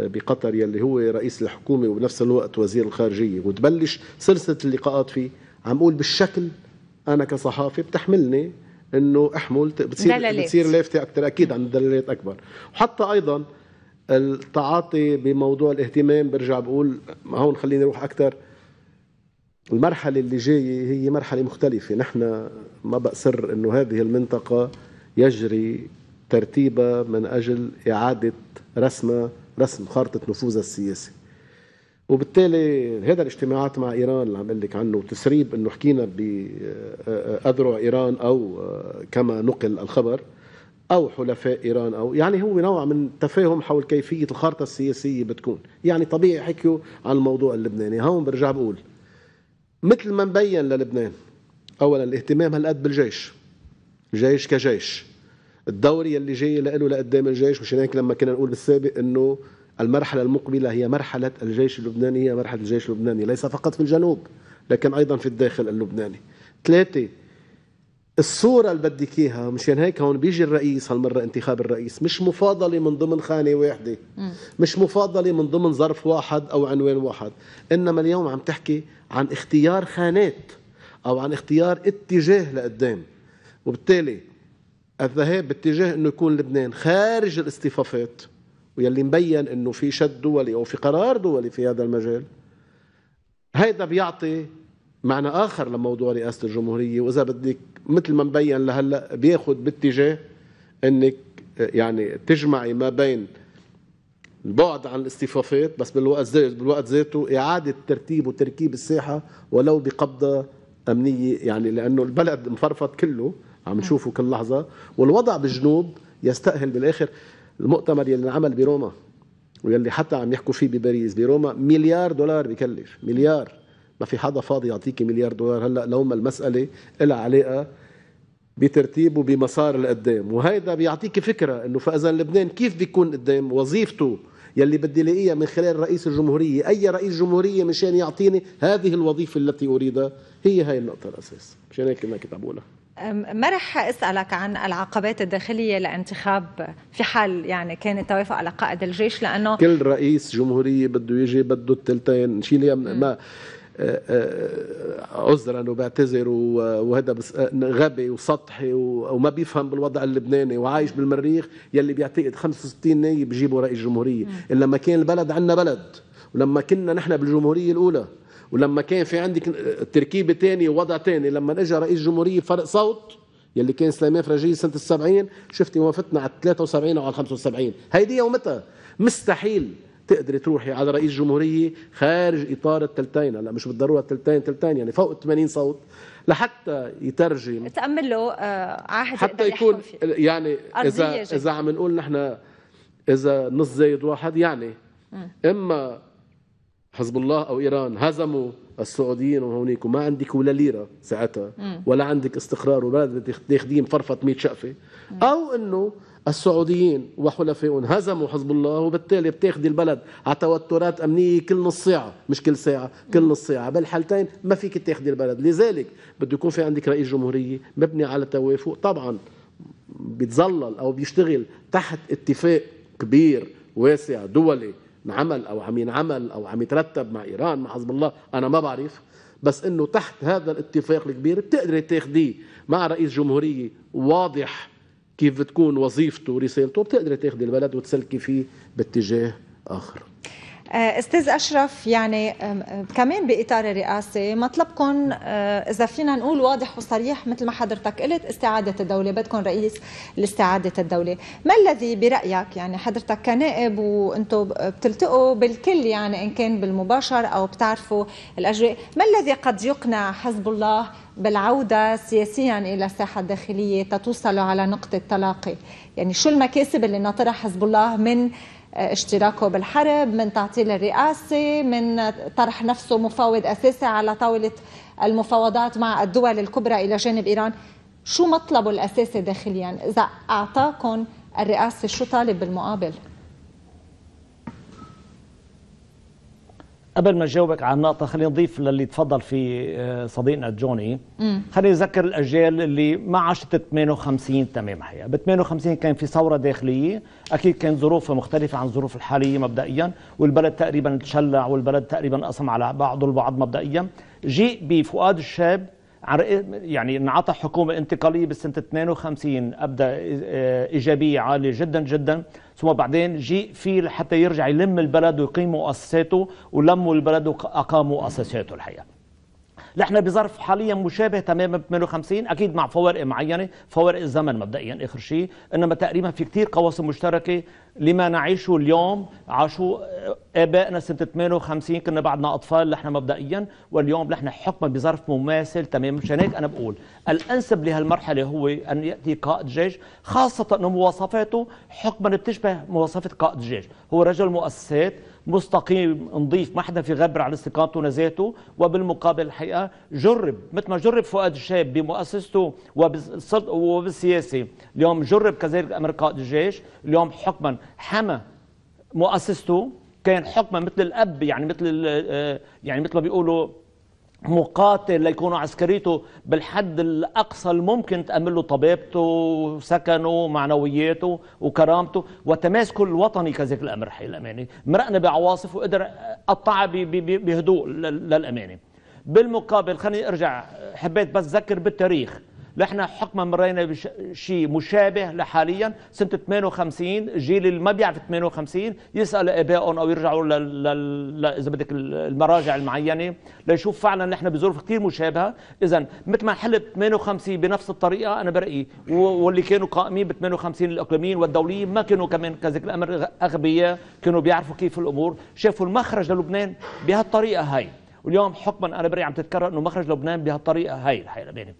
بقطر يلي هو رئيس الحكومة وبنفس الوقت وزير الخارجية وتبلش سلسلة اللقاءات فيه عم اقول بالشكل أنا كصحافي بتحملني انه احمل بتصير دلالات. بتصير لافتة اكثر اكيد عن دلالات اكبر وحتى ايضا التعاطي بموضوع الاهتمام برجع بقول هون خليني اروح اكثر المرحلة اللي جاية هي مرحلة مختلفة نحن ما بأسر أنه هذه المنطقة يجري ترتيبها من أجل إعادة رسم رسم خارطة نفوذها السياسي وبالتالي هذا الاجتماعات مع ايران اللي عم اقول لك عنه وتسريب انه حكينا باذرع ايران او كما نقل الخبر او حلفاء ايران او يعني هو نوع من تفاهم حول كيفيه الخارطه السياسيه بتكون يعني طبيعي حكيوا عن الموضوع اللبناني هون برجع بقول مثل ما مبين للبنان اولا الاهتمام هالقد بالجيش جيش كجيش الدوري اللي جاي له لقدام الجيش مشان هيك لما كنا نقول بالسابق انه المرحله المقبله هي مرحله الجيش اللبناني هي مرحله الجيش اللبناني ليس فقط في الجنوب لكن ايضا في الداخل اللبناني ثلاثه الصورة اللي بدك اياها مشان هيك هون بيجي الرئيس هالمرة انتخاب الرئيس مش مفاضلة من ضمن خانة واحدة مش مفاضلة من ضمن ظرف واحد أو عنوان واحد إنما اليوم عم تحكي عن اختيار خانات أو عن اختيار اتجاه لقدام وبالتالي الذهاب باتجاه انه يكون لبنان خارج الاصطفافات ويلي مبين انه في شد دولي او في قرار دولي في هذا المجال هيدا بيعطي معنى اخر لموضوع رئاسه الجمهوريه واذا بدك مثل ما مبين لهلا بياخذ باتجاه انك يعني تجمعي ما بين البعد عن الاصطفافات بس بالوقت ذاته بالوقت ذاته اعاده ترتيب وتركيب الساحه ولو بقبضه امنيه يعني لانه البلد مفرفط كله عم نعم. نشوفه كل لحظه والوضع بالجنوب يستاهل بالاخر المؤتمر يلي انعمل بروما ويلي حتى عم يحكوا فيه بباريس بروما مليار دولار بكلف مليار ما في حدا فاضي يعطيكي مليار دولار هلا لو ما المساله لها علاقه بترتيب وبمسار لقدام وهيدا بيعطيك فكره انه فاذا لبنان كيف بيكون قدام وظيفته يلي بدي لاقيها من خلال رئيس الجمهوريه اي رئيس جمهوريه مشان يعطيني هذه الوظيفه التي اريدها هي هاي النقطه الاساس مشان هيك ما كنت عم بقولها ما رح اسالك عن العقبات الداخليه لانتخاب في حال يعني كان التوافق على قائد الجيش لانه كل رئيس جمهوريه بده يجي بده الثلثين شيء ما عذرا وبعتذر وهذا بس غبي وسطحي وما بيفهم بالوضع اللبناني وعايش بالمريخ يلي بيعتقد 65 نايب بجيبوا رئيس جمهوريه لما كان البلد عندنا بلد ولما كنا نحن بالجمهوريه الاولى ولما كان في عندك تركيبه ثانيه ووضع ثاني لما اجى رئيس جمهوريه فرق صوت يلي كان سليمان فرجيه سنه ال 70 شفتي وافتنا على 73 او على 75 هيدي يومتها مستحيل تقدري تروحي على رئيس جمهوريه خارج اطار الثلثين هلا مش بالضروره الثلثين ثلثين يعني فوق 80 صوت لحتى يترجم تامل له آه، عهد حتى يكون يعني اذا اذا عم نقول نحن اذا نص زايد واحد يعني اما حزب الله او ايران هزموا السعوديين وهونيك وما عندك ولا ليره ساعتها ولا عندك استقرار وبلد تاخذيه مفرفط 100 شقفه او انه السعوديين وحلفائهم هزموا حزب الله وبالتالي بتاخذ البلد على توترات امنيه كل نص ساعه مش كل ساعه كل نص ساعه بالحالتين ما فيك تاخذ البلد لذلك بده يكون في عندك رئيس جمهوريه مبني على توافق طبعا بيتظلل او بيشتغل تحت اتفاق كبير واسع دولي انعمل او عم ينعمل او عم يترتب مع ايران مع حزب الله انا ما بعرف بس انه تحت هذا الاتفاق الكبير بتقدري تاخذيه مع رئيس جمهوريه واضح كيف بتكون وظيفته ورسالته بتقدر تاخذ البلد وتسلكي فيه باتجاه اخر آه، استاذ اشرف يعني كمان باطار الرئاسه مطلبكم آه، اذا فينا نقول واضح وصريح مثل ما حضرتك قلت استعاده الدوله بدكم رئيس لاستعاده الدوله ما الذي برايك يعني حضرتك كنائب وانتم بتلتقوا بالكل يعني ان كان بالمباشر او بتعرفوا الاجواء ما الذي قد يقنع حزب الله بالعوده سياسيا الى الساحه الداخليه تتوصلوا على نقطه تلاقي يعني شو المكاسب اللي ناطرها حزب الله من اشتراكه بالحرب من تعطيل الرئاسة من طرح نفسه مفاوض أساسي على طاولة المفاوضات مع الدول الكبرى إلى جانب إيران شو مطلبه الأساسي داخليا إذا أعطاكم الرئاسة شو طالب بالمقابل؟ قبل ما اجاوبك على النقطه خلينا نضيف للي تفضل في آه، صديقنا جوني خلينا نذكر الاجيال اللي ما عاشت 58 تمام حياه ب 58 كان في ثوره داخليه اكيد كان ظروفها مختلفه عن الظروف الحاليه مبدئيا والبلد تقريبا تشلع والبلد تقريبا قسم على بعضه البعض مبدئيا جيء بفؤاد الشاب يعني انعطى حكومه انتقاليه بسنه 58 ابدا آه، ايجابيه عاليه جدا جدا ثم بعدين جيء فيه حتى يرجع يلم البلد ويقيم مؤسساته ولموا البلد وأقاموا مؤسساته الحقيقة نحن بظرف حاليا مشابه تماما ب 58 اكيد مع فوارق معينه فوارق الزمن مبدئيا اخر شيء انما تقريبا في كثير قواسم مشتركه لما نعيشه اليوم عاشوا ابائنا سنه 58 كنا بعدنا اطفال نحن مبدئيا واليوم نحن حكما بظرف مماثل تماما مشان هيك انا بقول الانسب لهالمرحله هو ان ياتي قائد جيش خاصه انه مواصفاته حكما بتشبه مواصفه قائد جيش هو رجل مؤسسات مستقيم نظيف ما حدا في غبر عن استقامته ونزاهته وبالمقابل الحقيقه جرب مثل ما جرب فؤاد الشاب بمؤسسته وبالسياسه اليوم جرب كذلك امر قائد الجيش اليوم حكما حمى مؤسسته كان حكما مثل الاب يعني مثل آه، يعني مثل ما بيقولوا مقاتل ليكون عسكريته بالحد الأقصى الممكن تأمن له طبيبته وسكنه ومعنوياته وكرامته وتماسكه الوطني كذلك الأمر حي الأماني مرقنا بعواصف وقدر قطعها بهدوء للأماني بالمقابل خليني أرجع حبيت بس ذكر بالتاريخ نحن حكما مرينا بشيء مشابه لحاليا سنه 58 الجيل اللي ما بيعرف 58 يسال ابائهم او يرجعوا لل... اذا بدك المراجع المعينه ليشوف فعلا نحن بظروف كثير مشابهه اذا مثل ما حلت 58 بنفس الطريقه انا برايي واللي كانوا قائمين ب 58 الاقليميين والدوليين ما كانوا كمان كذلك الامر اغبياء كانوا بيعرفوا كيف الامور شافوا المخرج للبنان بهالطريقه هاي واليوم حكما انا برايي عم تتكرر انه مخرج لبنان بهالطريقه هاي الحقيقه بيني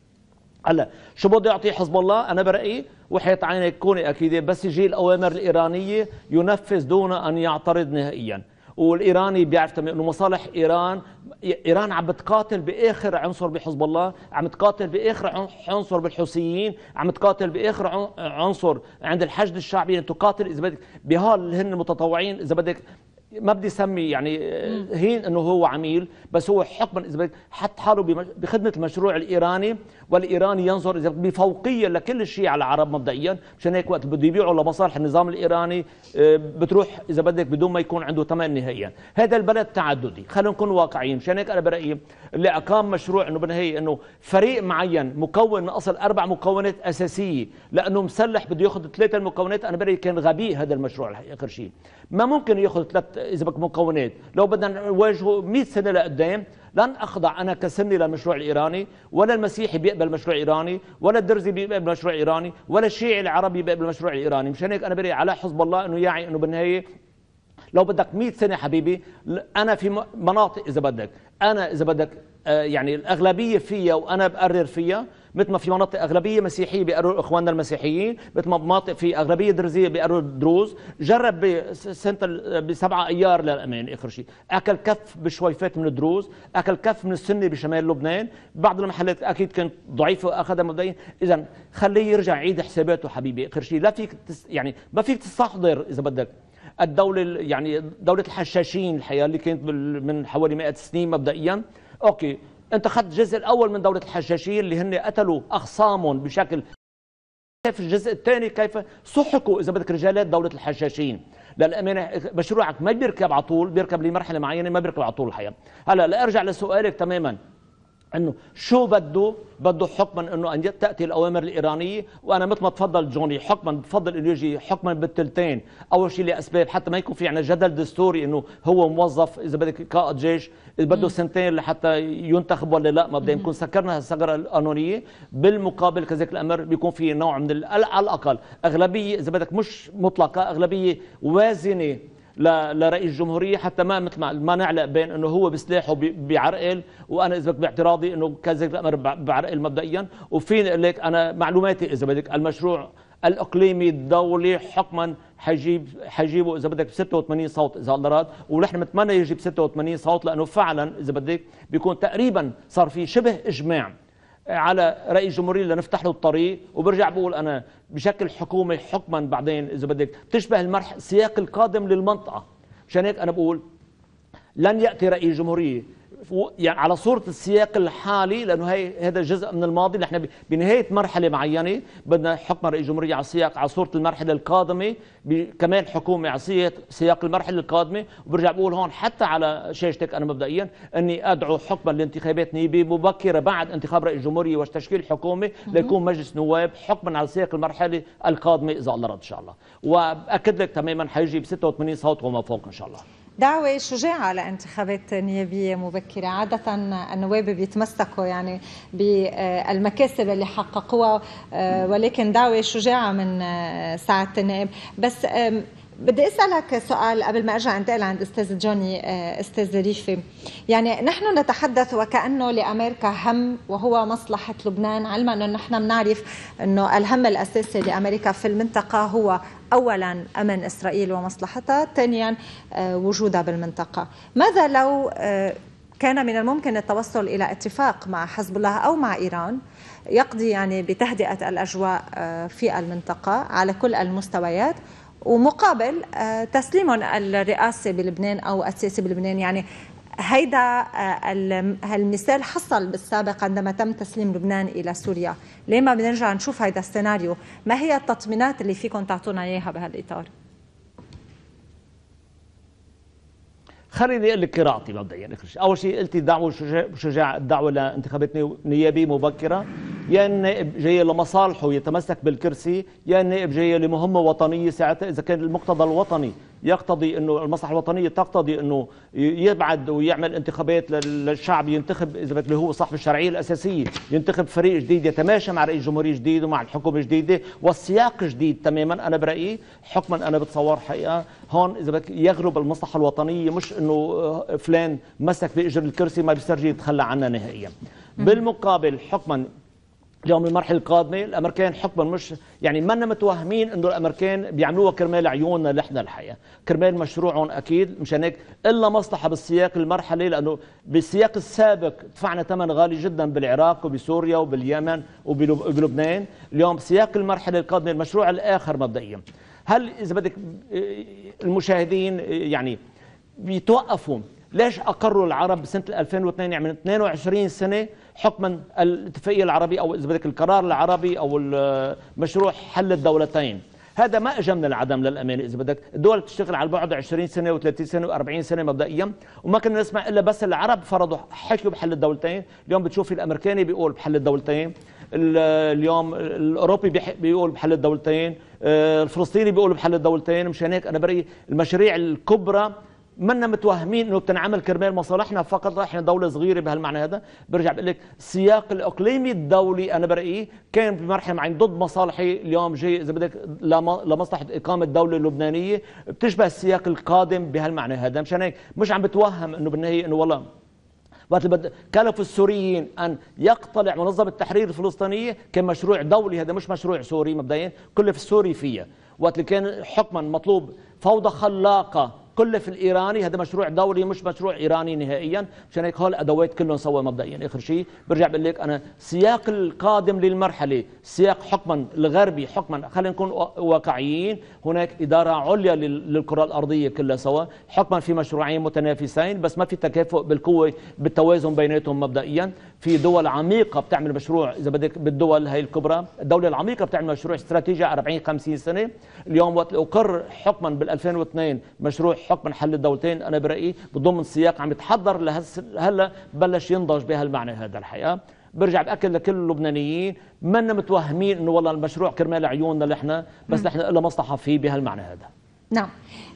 هلا شو بده يعطي حزب الله انا برايي وحيت عينك كوني اكيد بس يجي الاوامر الايرانيه ينفذ دون ان يعترض نهائيا والايراني بيعرف انه مصالح ايران ايران عم بتقاتل باخر عنصر بحزب الله عم تقاتل باخر عنصر بالحوثيين عم تقاتل باخر عنصر عند الحشد الشعبي يعني تقاتل اذا بدك بهال هن المتطوعين اذا بدك ما بدي سمي يعني هين انه هو عميل بس هو حقبا اذا بدك حط حاله بخدمه المشروع الايراني والايراني ينظر بفوقيه لكل شيء على العرب مبدئيا مشان هيك وقت بده يبيعوا لمصالح النظام الايراني آه، بتروح اذا بدك بدون ما يكون عنده ثمن نهائيا هذا البلد تعددي خلينا نكون واقعيين مشان هيك انا برايي اللي اقام مشروع انه بالنهايه انه فريق معين مكون من اصل اربع مكونات اساسيه لانه مسلح بده ياخذ ثلاثه المكونات انا برايي كان غبي هذا المشروع اخر شيء ما ممكن ياخذ ثلاث اذا بك مكونات لو بدنا نواجهه 100 سنه لقدام لن أخضع أنا كسني للمشروع الإيراني ولا المسيحي بيقبل مشروع إيراني ولا الدرزي بيقبل مشروع إيراني ولا الشيعي العربي بيقبل مشروع إيراني مشان هيك أنا بري على حزب الله أنه يعي أنه بالنهاية لو بدك 100 سنة حبيبي أنا في مناطق إذا بدك أنا إذا بدك آه، يعني الأغلبية فيها وأنا بقرر فيها مثل ما في مناطق اغلبيه مسيحيه بيقروا اخواننا المسيحيين مثل ما بمناطق في اغلبيه درزيه بيقروا الدروز جرب بسنه بسبعه ايار للامان اخر شيء اكل كف بشويفات من الدروز اكل كف من السنه بشمال لبنان بعض المحلات اكيد كانت ضعيفه واخذها مبدئيا اذا خليه يرجع يعيد حساباته حبيبي اخر شيء لا فيك تس يعني ما فيك تستحضر اذا بدك الدولة يعني دولة الحشاشين الحقيقة اللي كانت من حوالي 100 سنين مبدئيا أوكي انت اخذت الجزء الاول من دوله الحشاشين اللي هن قتلوا اخصامهم بشكل كيف الجزء الثاني كيف سحقوا اذا بدك رجالات دوله الحشاشين للامانه مشروعك ما بيركب على طول بيركب لمرحله معينه ما بيركب على طول الحقيقه هلا لارجع لسؤالك تماما انه شو بده بده حكما انه ان تاتي الاوامر الايرانيه وانا مثل ما تفضل جوني حكما بفضل انه يجي حكما بالثلثين اول شيء لاسباب حتى ما يكون في عنا جدل دستوري انه هو موظف اذا بدك قائد جيش بده سنتين لحتى ينتخب ولا لا ما بدنا نكون سكرنا هالثغره القانونيه بالمقابل كذلك الامر بيكون في نوع من على الاقل اغلبيه اذا بدك مش مطلقه اغلبيه وازنه لرئيس الجمهوريه حتى ما مثل ما نعلق بين انه هو بسلاحه بعرقل وانا اذا باعتراضي انه كذلك الامر بعرقل مبدئيا وفي لك انا معلوماتي اذا بدك المشروع الاقليمي الدولي حكما حجيب حجيبه اذا بدك ب 86 صوت اذا الله راد ونحن بنتمنى يجيب 86 صوت لانه فعلا اذا بدك بيكون تقريبا صار في شبه اجماع على رئيس جمهوريه لنفتح له الطريق وبرجع بقول انا بشكل حكومي حكما بعدين اذا بدك تشبه المرح السياق القادم للمنطقه مشان هيك انا بقول لن ياتي رئيس جمهوريه يعني على صورة السياق الحالي لأنه هي هذا جزء من الماضي نحن بنهاية مرحلة معينة بدنا حكم رئيس جمهورية على سياق على صورة المرحلة القادمة كمان حكومة على سياق المرحلة القادمة وبرجع بقول هون حتى على شاشتك أنا مبدئيا أني أدعو حكما لانتخابات نيبي مبكرة بعد انتخاب رئيس الجمهورية وتشكيل حكومة ليكون مجلس نواب حكما على سياق المرحلة القادمة إذا الله رد إن شاء الله وأكد لك تماما حيجي ب 86 صوت وما فوق إن شاء الله دعوة شجاعة لانتخابات نيابية مبكرة عادة النواب بيتمسكوا يعني بالمكاسب اللي حققوها آه، ولكن دعوة شجاعة من سعادة النائب بس بدي اسالك سؤال قبل ما ارجع انتقل عند استاذ جوني آه، استاذ ريفي يعني نحن نتحدث وكانه لامريكا هم وهو مصلحه لبنان علما انه نحن بنعرف انه الهم الاساسي لامريكا في المنطقه هو اولا امن اسرائيل ومصلحتها ثانيا آه، وجودها بالمنطقه ماذا لو آه، كان من الممكن التوصل الى اتفاق مع حزب الله او مع ايران يقضي يعني بتهدئه الاجواء في المنطقه على كل المستويات ومقابل آه، تسليم الرئاسة بلبنان أو السياسة بلبنان يعني هيدا آه، هالمثال حصل بالسابق عندما تم تسليم لبنان الى سوريا، ليه ما بنرجع نشوف هيدا السيناريو؟ ما هي التطمينات اللي فيكم تعطونا اياها بهالاطار؟ خليني اقول لك قراءتي مبدئيا اخر اول شيء قلتي دعوه شجاع الدعوه لانتخابات نيابيه مبكره يا النائب جاي لمصالحه يتمسك بالكرسي يا النائب جاي لمهمه وطنيه ساعتها اذا كان المقتضى الوطني يقتضي انه المصلحه الوطنيه تقتضي انه يبعد ويعمل انتخابات للشعب ينتخب اذا اللي هو صاحب الشرعيه الاساسيه ينتخب فريق جديد يتماشى مع رئيس جمهوريه جديد ومع الحكومه الجديده والسياق جديد تماما انا برايي حكما انا بتصور حقيقه هون اذا بدك يغلب المصلحه الوطنيه مش انه آه، فلان مسك باجر الكرسي ما بيسترجي يتخلى عنها نهائيا بالمقابل حكما اليوم المرحلة القادمة الأمريكان حكما مش يعني ما متوهمين أنه الأمريكان بيعملوها كرمال عيوننا نحن الحقيقة كرمال مشروعهم أكيد مشان هيك إلا مصلحة بالسياق المرحلة لأنه بالسياق السابق دفعنا ثمن غالي جدا بالعراق وبسوريا وباليمن وبلبنان اليوم سياق المرحلة القادمة المشروع الآخر مبدئيا هل إذا بدك المشاهدين يعني بيتوقفوا ليش أقروا العرب بسنه 2002 يعني من 22 سنة حكما الاتفاقية العربية أو إذا بدك القرار العربي أو المشروع حل الدولتين هذا ما اجى من العدم للامانه اذا بدك الدول تشتغل على بعد 20 سنه و30 سنه و40 سنه مبدئيا وما كنا نسمع الا بس العرب فرضوا حكوا بحل الدولتين اليوم بتشوفي الامريكاني بيقول بحل الدولتين اليوم الاوروبي بيقول بحل الدولتين آه، الفلسطيني بيقول بحل الدولتين مشان هيك انا برأيي المشاريع الكبرى منا متوهمين انه بتنعمل كرمال مصالحنا فقط احنا دوله صغيره بهالمعنى هذا برجع بقول لك السياق الاقليمي الدولي انا برايي كان بمرحله عين ضد مصالحي اليوم جاي اذا بدك لمصلحه اقامه دوله لبنانيه بتشبه السياق القادم بهالمعنى هذا مشان هيك مش عم بتوهم انه بالنهايه انه والله وقت بد... كلف السوريين ان يقتلع منظمه التحرير الفلسطينيه كمشروع دولي هذا مش مشروع سوري مبدئيا كلف السوري فيها وقت اللي كان حكما مطلوب فوضى خلاقه كله في الايراني هذا مشروع دولي مش مشروع ايراني نهائيا مشان هيك هول ادوات كلهم سوا مبدئيا اخر شيء برجع بقول لك انا سياق القادم للمرحله سياق حكما الغربي حكما خلينا نكون واقعيين هناك اداره عليا للكره الارضيه كلها سوا حكما في مشروعين متنافسين بس ما في تكافؤ بالقوه بالتوازن بيناتهم مبدئيا في دول عميقة بتعمل مشروع إذا بدك بالدول هي الكبرى الدولة العميقة بتعمل مشروع استراتيجي 40 50 سنة اليوم وقت أقر حكما بال2002 مشروع حكما حل الدولتين أنا برأيي بضمن سياق عم يتحضر لهس هلا بلش ينضج بهالمعنى هذا الحقيقة برجع باكد لكل اللبنانيين ما متوهمين انه والله المشروع كرمال عيوننا نحن بس نحن الا مصلحه فيه بهالمعنى هذا نعم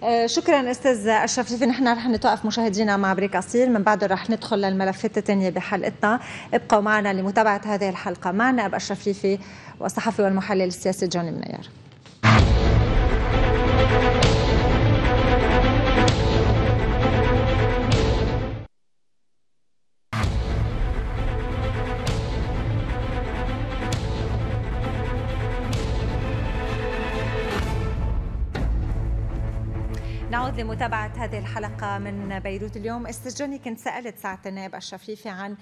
أه، شكرا استاذ اشرف شوفي نحن رح نتوقف مشاهدينا مع بريك قصير من بعده رح ندخل للملفات الثانيه بحلقتنا ابقوا معنا لمتابعه هذه الحلقه مع نائب اشرف ريفي والصحفي والمحلل السياسي جوني you. نعود لمتابعة هذه الحلقة من بيروت اليوم استجوني كنت سألت ساعة النائب الشفيفي عن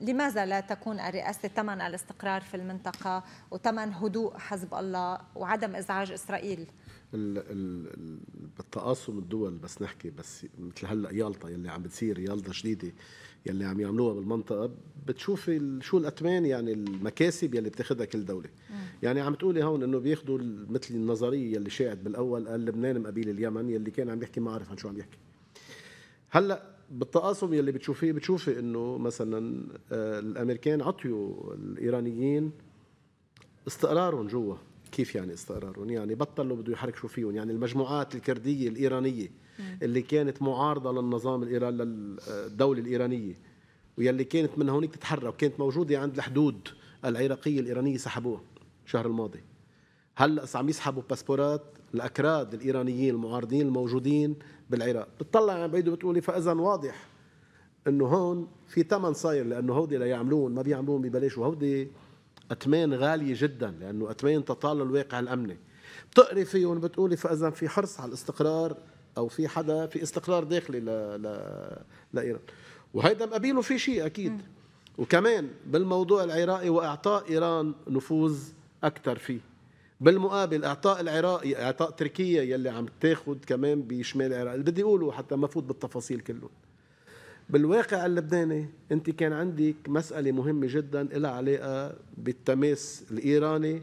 لماذا لا تكون الرئاسة ثمن الاستقرار في المنطقة وثمن هدوء حزب الله وعدم إزعاج إسرائيل بالتقاسم الدول بس نحكي بس مثل هلا يالطا يلي عم بتصير يالطا جديده يلي عم يعملوها بالمنطقه بتشوفي شو الاتمان يعني المكاسب يلي بتاخذها كل دوله يعني عم تقولي هون انه بياخذوا مثل النظريه يلي شاعت بالاول قال لبنان مقابل اليمن يلي كان عم يحكي ما عارف عن شو عم يحكي هلا بالتقاسم يلي بتشوفيه بتشوفي انه مثلا آه، الامريكان عطيوا الايرانيين استقرارهم جوا كيف يعني استقرارهم يعني بطلوا بده يحركشوا فيهم يعني المجموعات الكردية الإيرانية اللي كانت معارضة للنظام الإيراني للدولة الإيرانية واللي كانت من هونيك تتحرك كانت موجودة عند الحدود العراقية الإيرانية سحبوها الشهر الماضي هلا عم يسحبوا باسبورات الاكراد الايرانيين المعارضين الموجودين بالعراق بتطلع على يعني بعيد وبتقولي فاذا واضح انه هون في ثمن صاير لانه هودي لا يعملون ما بيعملون ببلاش وهودي اثمان غالية جدا لأنه اثمان تطال الواقع الأمني بتقري فيهم بتقولي فإذا في حرص على الاستقرار أو في حدا في استقرار داخلي ل... ل... لإيران وهيدا مقابله في شيء أكيد م. وكمان بالموضوع العراقي وإعطاء إيران نفوذ أكثر فيه بالمقابل اعطاء العراقي اعطاء تركيا يلي عم تاخذ كمان بشمال العراق اللي بدي اقوله حتى ما فوت بالتفاصيل كلهم بالواقع اللبناني انت كان عندك مساله مهمه جدا لها علاقه بالتماس الايراني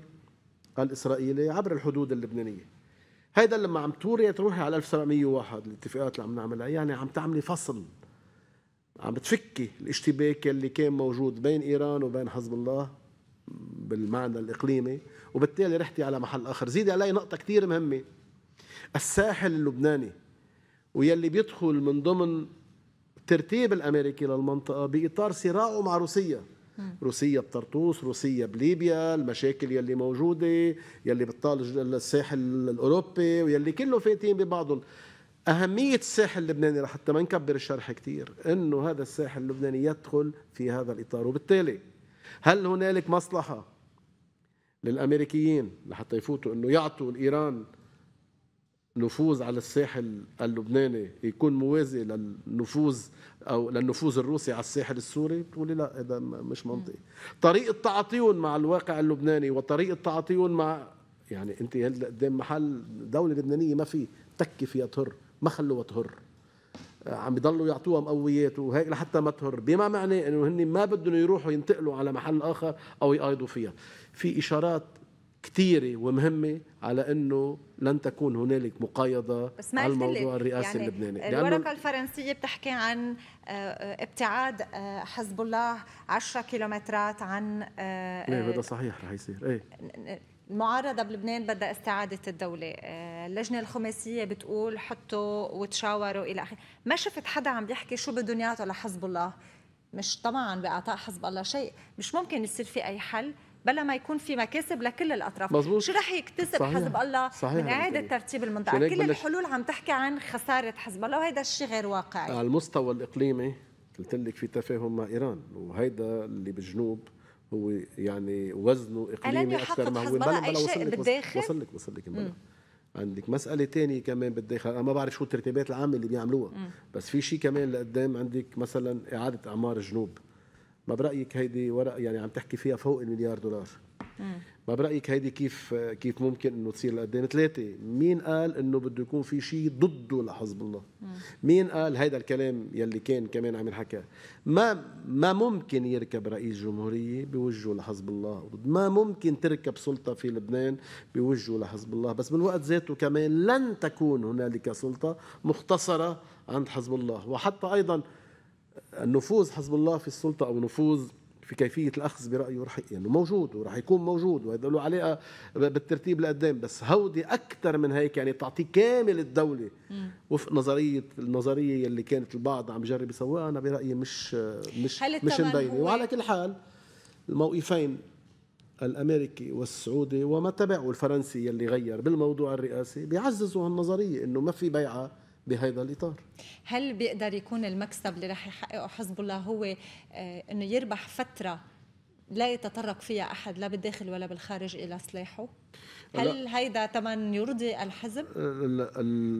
الاسرائيلي عبر الحدود اللبنانيه هيدا لما عم توري تروحي على 1701 الاتفاقات اللي عم نعملها يعني عم تعملي فصل عم بتفكي الاشتباك اللي كان موجود بين ايران وبين حزب الله بالمعنى الاقليمي وبالتالي رحتي على محل اخر زيدي علي نقطه كثير مهمه الساحل اللبناني ويلي بيدخل من ضمن ترتيب الامريكي للمنطقه باطار صراعه مع روسيا روسيا بطرطوس روسيا بليبيا المشاكل يلي موجوده يلي بتطال الساحل الاوروبي ويلي كله فاتين ببعضهم أهمية الساحل اللبناني لحتى ما نكبر الشرح كثير أنه هذا الساحل اللبناني يدخل في هذا الإطار وبالتالي هل هنالك مصلحة للأمريكيين لحتى يفوتوا أنه يعطوا الإيران نفوذ على الساحل اللبناني يكون موازي للنفوذ او للنفوذ الروسي على الساحل السوري بتقولي لا هذا مش منطقي طريقه تعاطيهم مع الواقع اللبناني وطريقه تعاطيهم مع يعني انت قدام محل دوله لبنانيه ما في تكي فيها تهر ما خلوها تهر آه، عم بيضلوا يعطوها مقويات وهيك لحتى ما تهر بما معناه انه هن ما بدهم يروحوا ينتقلوا على محل اخر او يقايضوا فيها في اشارات كثيره ومهمه على انه لن تكون هنالك مقايضه بس ما على الموضوع الرئاسي يعني اللبناني الورقه الفرنسيه بتحكي عن آه، ابتعاد آه، حزب الله 10 كيلومترات عن آه، ايه هذا صحيح رح يصير ايه المعارضة بلبنان بدها استعادة الدولة اللجنة الخماسية بتقول حطوا وتشاوروا إلى آخره ما شفت حدا عم بيحكي شو بدهم يعطوا لحزب الله مش طبعا بإعطاء حزب الله شيء مش ممكن يصير في أي حل بلا ما يكون في مكاسب لكل الاطراف مزبوط. شو رح يكتسب صحيح. حزب الله صحيح. من اعاده ترتيب المنطقه كل بلش... الحلول عم تحكي عن خساره حزب الله وهذا الشيء غير واقعي على المستوى الاقليمي قلت لك في تفاهم مع ايران وهيدا اللي بالجنوب هو يعني وزنه اقليمي اكثر ما هو بلا بلا وصل لك بالداخل وصل لك وصل لك عندك مسألة تانية كمان بالداخل أنا ما بعرف شو الترتيبات العامة اللي بيعملوها بس في شيء كمان لقدام عندك مثلا إعادة أعمار الجنوب ما برأيك هيدي ورق يعني عم تحكي فيها فوق المليار دولار ما برايك هيدي كيف كيف ممكن انه تصير لقدام ثلاثه مين قال انه بده يكون في شيء ضده لحزب الله مين قال هيدا الكلام يلي كان كمان عم ينحكى ما ما ممكن يركب رئيس جمهوريه بوجهه لحزب الله ما ممكن تركب سلطه في لبنان بوجهه لحزب الله بس بالوقت ذاته كمان لن تكون هنالك سلطه مختصره عند حزب الله وحتى ايضا النفوذ حزب الله في السلطة أو نفوذ في كيفية الأخذ برأيه رح يعني موجود ورح يكون موجود وهذا له علاقة بالترتيب لقدام بس هودي أكثر من هيك يعني تعطي كامل الدولة وفق نظرية النظرية اللي كانت البعض عم يجرب يسويها أنا برأيي مش مش مش مبينة وعلى كل حال الموقفين الامريكي والسعودي وما تبعه الفرنسي يلي غير بالموضوع الرئاسي بيعززوا هالنظريه انه ما في بيعه بهذا الاطار هل بيقدر يكون المكسب اللي رح يحققه حزب الله هو آه، انه يربح فتره لا يتطرق فيها أحد لا بالداخل ولا بالخارج إلى سلاحه هل هيدا تمن يرضي الحزب؟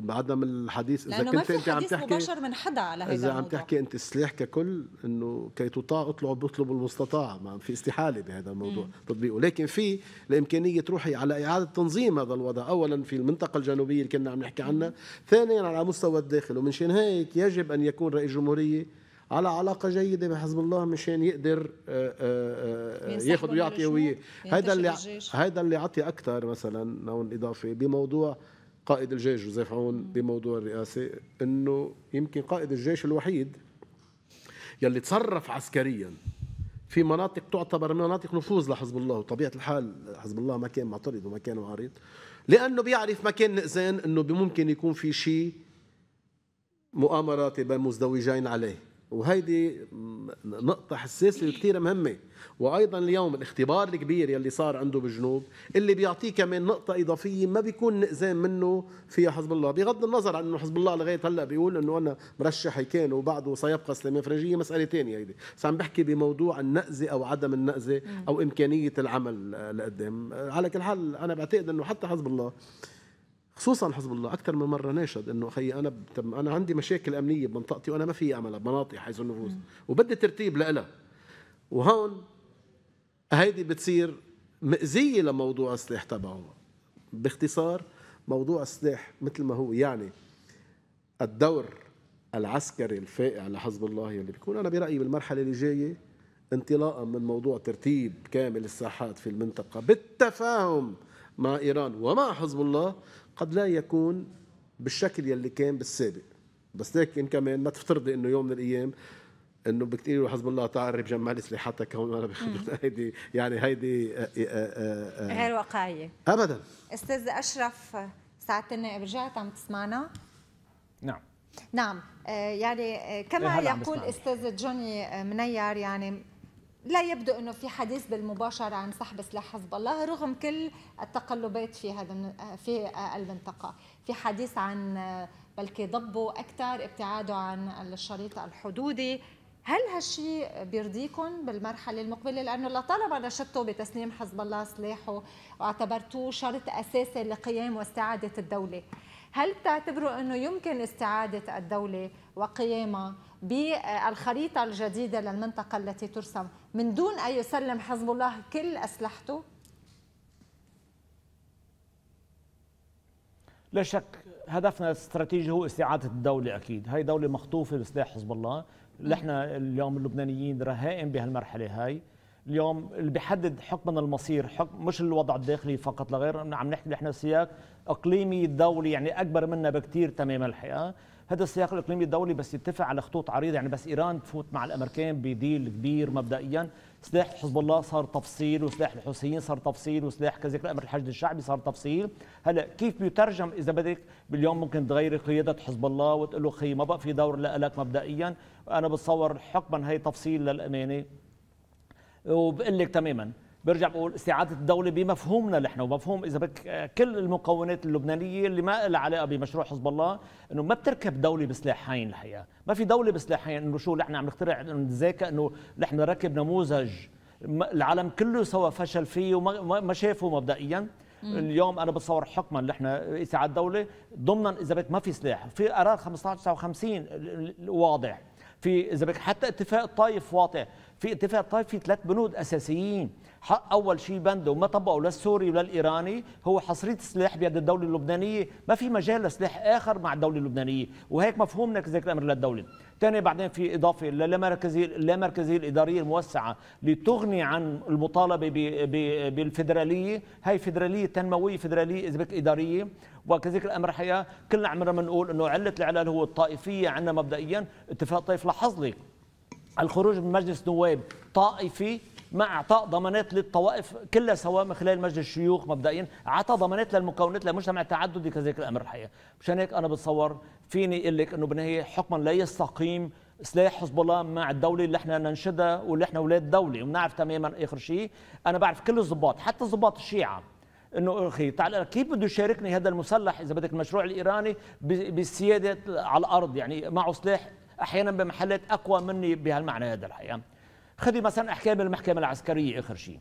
لا من الحديث اذا كنت انت عم تحكي مباشر من حدا على هيدا اذا عم تحكي انت السلاح ككل انه كي تطاع اطلع بطلب المستطاع ما في استحاله بهذا الموضوع تطبيقه لكن في الامكانيه تروحي على اعاده تنظيم هذا الوضع اولا في المنطقه الجنوبيه اللي كنا عم نحكي عنها ثانيا على مستوى الداخل ومن شان هيك يجب ان يكون رئيس جمهوريه على علاقه جيده بحزب الله مشان يقدر آه، آه، آه، ياخذ ويعطي هويه هذا اللي هذا اللي عطي اكثر مثلا هون اضافه بموضوع قائد الجيش جوزيف عون بموضوع الرئاسه انه يمكن قائد الجيش الوحيد يلي تصرف عسكريا في مناطق تعتبر مناطق نفوذ لحزب الله وطبيعه الحال حزب الله ما كان معترض وما كان معارض لانه بيعرف ما كان نئزان انه ممكن يكون في شيء مؤامرات بين مزدوجين عليه وهيدي نقطة حساسة وكثير مهمة وأيضا اليوم الاختبار الكبير يلي صار عنده بالجنوب اللي بيعطيه كمان نقطة إضافية ما بيكون نقزان منه فيها حزب الله بغض النظر عن أنه حزب الله لغاية هلا بيقول أنه أنا مرشح كان وبعده سيبقى سليمان فرنجية مسألة ثانيه هيدي بس عم بحكي بموضوع النقزة أو عدم النقزة أو إمكانية العمل لقدام على كل حال أنا بعتقد أنه حتى حزب الله خصوصا حزب الله اكثر من مره ناشد انه اخي انا بتم انا عندي مشاكل امنيه بمنطقتي وانا ما في امل بمناطق حيث النفوذ وبدي ترتيب لها وهون هيدي بتصير مأزية لموضوع السلاح تبعه باختصار موضوع السلاح مثل ما هو يعني الدور العسكري الفائع لحزب الله اللي بيكون انا برايي بالمرحله اللي جايه انطلاقا من موضوع ترتيب كامل الساحات في المنطقه بالتفاهم مع ايران ومع حزب الله قد لا يكون بالشكل يلي كان بالسابق بس لكن كمان ما تفترضي انه يوم من الايام انه بدك تقولي حزب الله تعالى جمع لي سلاحاتك كون انا هيدي يعني هيدي آه، آه، آه، غير واقعيه ابدا استاذ اشرف سعاده رجعت عم تسمعنا؟ نعم نعم يعني كما إيه، يقول استاذ جوني منير يعني لا يبدو انه في حديث بالمباشره عن سحب سلاح حزب الله رغم كل التقلبات في هذا في المنطقه، في حديث عن بلكي ضبه اكثر ابتعاده عن الشريط الحدودي، هل هالشيء بيرضيكم بالمرحله المقبله لانه لطالما نشدتوا بتسليم حزب الله سلاحه واعتبرتوه شرط اساسي لقيام واستعاده الدوله، هل بتعتبروا انه يمكن استعاده الدوله وقيامها بالخريطه الجديده للمنطقه التي ترسم من دون أن يسلم حزب الله كل أسلحته؟ لا شك هدفنا الاستراتيجي هو استعادة الدولة أكيد هاي دولة مخطوفة بسلاح حزب الله نحن اليوم اللبنانيين رهائن بهالمرحلة هاي اليوم اللي بيحدد حكمنا المصير حكم مش الوضع الداخلي فقط لغير عم نحكي نحن سياق اقليمي دولي يعني اكبر منا بكثير تماما الحقيقه هذا السياق الاقليمي الدولي بس يتفق على خطوط عريضه يعني بس ايران تفوت مع الامريكان بديل كبير مبدئيا سلاح حزب الله صار تفصيل وسلاح الحوثيين صار تفصيل وسلاح كذلك الامر الحشد الشعبي صار تفصيل هلا كيف بيترجم اذا بدك باليوم ممكن تغيري قياده حزب الله وتقول له خي ما بقى في دور لك مبدئيا انا بتصور حكما هي تفصيل للامانه وبقول لك تماما برجع بقول استعاده الدوله بمفهومنا نحن ومفهوم اذا بدك آه، كل المكونات اللبنانيه اللي ما لها علاقه بمشروع حزب الله انه ما بتركب دوله بسلاحين الحقيقه، ما في دوله بسلاحين انه شو نحن عم نخترع نتذاكى انه نحن ركب نموذج العالم كله سوا فشل فيه وما شافه مبدئيا اليوم انا بتصور حكما نحن استعاده الدوله ضمنا اذا بدك ما في سلاح، في قرار 1559 واضح في اذا بدك حتى اتفاق الطائف واضح، في اتفاق الطائف في ثلاث بنود اساسيين حق اول شيء بنده ما طبقه لا السوري ولا الايراني هو حصريه السلاح بيد الدوله اللبنانيه ما في مجال لسلاح اخر مع الدوله اللبنانيه وهيك مفهومنا كذلك الامر للدوله ثاني بعدين في اضافه للامركزيه اللامركزيه الاداريه الموسعه لتغني عن المطالبه بالفدراليه هي فدراليه تنمويه فدراليه اذا بدك اداريه وكذلك الامر حياه كلنا عمرنا بنقول انه عله العلل هو الطائفيه عندنا مبدئيا اتفاق طائف لاحظ لي الخروج من مجلس نواب طائفي مع اعطاء ضمانات للطوائف كلها سواء من خلال مجلس الشيوخ مبدئيا اعطى ضمانات للمكونات لمجتمع تعددي كذلك الامر الحقيقه مشان هيك انا بتصور فيني اقول لك انه بالنهايه حكما لا يستقيم سلاح حزب الله مع الدوله اللي احنا ننشدها واللي احنا اولاد دوله وبنعرف تماما اخر شيء انا بعرف كل الضباط حتى الضباط الشيعه انه اخي تعال كيف بده يشاركني هذا المسلح اذا بدك المشروع الايراني بالسياده على الارض يعني معه سلاح احيانا بمحلات اقوى مني بهالمعنى هذا الحقيقه خذي مثلا احكام المحكمه العسكريه اخر شيء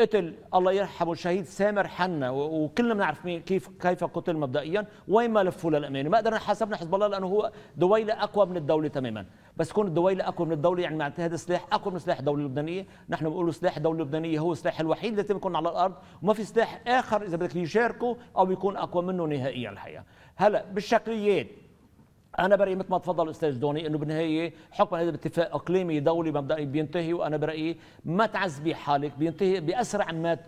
قتل الله يرحمه الشهيد سامر حنا وكلنا بنعرف كيف كيف قتل مبدئيا وين ما لفوا للامانه ما قدرنا حسبنا حزب الله لانه هو دويله اقوى من الدوله تماما بس كون الدويله اقوى من الدوله يعني معناتها هذا سلاح اقوى من سلاح الدوله اللبنانيه نحن بنقول سلاح الدوله اللبنانيه هو السلاح الوحيد اللي يتم يكون على الارض وما في سلاح اخر اذا بدك يشاركه او يكون اقوى منه نهائيا الحقيقه هلا بالشكليات انا برايي مثل ما تفضل الاستاذ دوني انه بالنهايه حكم هذا باتفاق اقليمي دولي مبدئي بينتهي وانا برايي ما تعذبي حالك بينتهي باسرع ما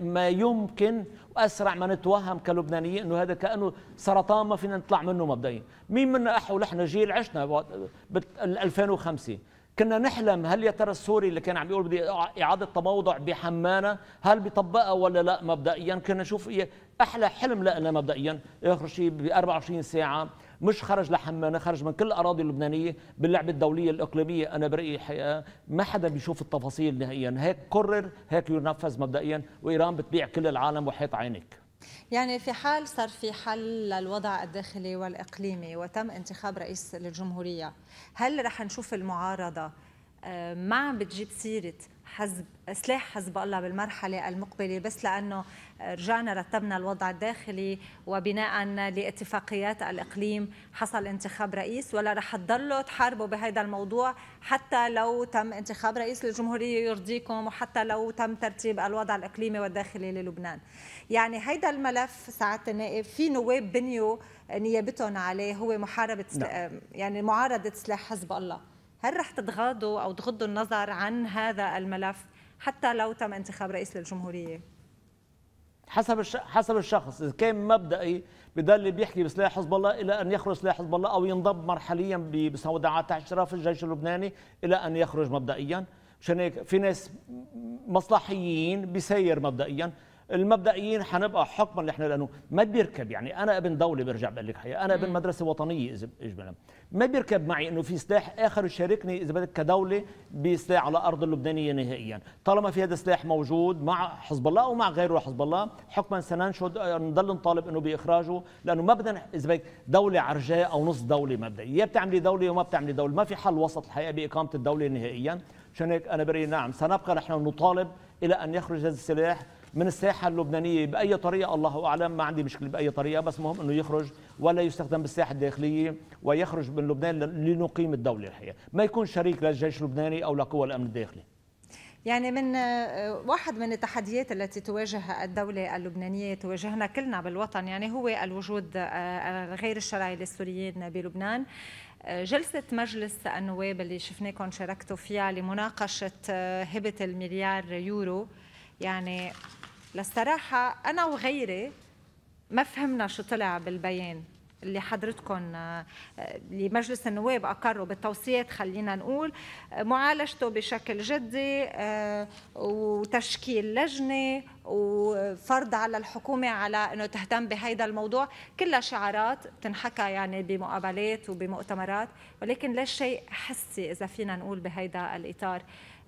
ما يمكن واسرع ما نتوهم كلبنانيين انه هذا كانه سرطان ما فينا نطلع منه مبدئيا مين منا احو نحن جيل عشنا بال 2005 كنا نحلم هل يا ترى السوري اللي كان عم يقول بدي اعاده تموضع بحمانه هل بيطبقها ولا لا مبدئيا كنا نشوف احلى حلم لنا مبدئيا اخر شيء ب 24 ساعه مش خرج لحمانه خرج من كل الاراضي اللبنانيه باللعبه الدوليه الاقليميه انا برايي الحقيقه ما حدا بيشوف التفاصيل نهائيا هيك قرر هيك ينفذ مبدئيا وايران بتبيع كل العالم وحيط عينك يعني في حال صار في حل للوضع الداخلي والإقليمي وتم انتخاب رئيس للجمهورية هل رح نشوف المعارضة آه، ما عم بتجيب سيرة حزب سلاح حزب الله بالمرحلة المقبلة بس لأنه رجعنا رتبنا الوضع الداخلي وبناء لاتفاقيات الإقليم حصل انتخاب رئيس ولا رح تضلوا تحاربوا بهذا الموضوع حتى لو تم انتخاب رئيس للجمهورية يرضيكم وحتى لو تم ترتيب الوضع الإقليمي والداخلي للبنان يعني هيدا الملف سعادة النائب في نواب بنيوا نيابتهم عليه هو محاربة نعم. يعني معارضة سلاح حزب الله هل رح تتغاضوا أو تغضوا النظر عن هذا الملف حتى لو تم انتخاب رئيس للجمهورية؟ حسب حسب الشخص اذا كان مبدئي بده اللي بيحكي بسلاح حزب الله الى ان يخرج سلاح حزب الله او ينضب مرحليا بسوداعات تحت اشراف الجيش اللبناني الى ان يخرج مبدئيا مشان هيك في ناس مصلحيين بيسير مبدئيا المبدئيين حنبقى حكما احنا لانه ما بيركب يعني انا ابن دوله برجع بقول لك انا ابن مدرسه وطنيه اذا ما بيركب معي انه في سلاح اخر يشاركني اذا بدك كدوله بسلاح على ارض اللبنانيه نهائيا طالما في هذا السلاح موجود مع حزب الله او مع غيره حزب الله حكما سننشد آه، نضل نطالب انه باخراجه لانه ما بدنا اذا بدك دوله عرجاء او نص دوله مبدئيا يا بتعملي دوله وما بتعملي دوله ما في حل وسط الحقيقه باقامه الدوله نهائيا عشان هيك انا برأيي نعم سنبقى نحن نطالب الى ان يخرج هذا السلاح من الساحه اللبنانيه باي طريقه الله اعلم ما عندي مشكله باي طريقه بس مهم انه يخرج ولا يستخدم بالساحه الداخليه ويخرج من لبنان لنقيم الدوله الحقيقه ما يكون شريك للجيش اللبناني او لقوى الامن الداخلي يعني من آه، واحد من التحديات التي تواجه الدولة اللبنانية تواجهنا كلنا بالوطن يعني هو الوجود آه، آه، غير الشرعي للسوريين بلبنان جلسة مجلس النواب اللي شفناكم شاركتوا فيها لمناقشة هبة المليار يورو يعني للصراحة أنا وغيري ما فهمنا شو طلع بالبيان اللي حضرتكم آه، اللي مجلس النواب أقره بالتوصيات خلينا نقول آه، معالجته بشكل جدي آه، وتشكيل لجنه وفرض على الحكومه على انه تهتم بهيدا الموضوع كلها شعارات بتنحكى يعني بمقابلات وبمؤتمرات ولكن لا شيء حسي اذا فينا نقول بهيدا الاطار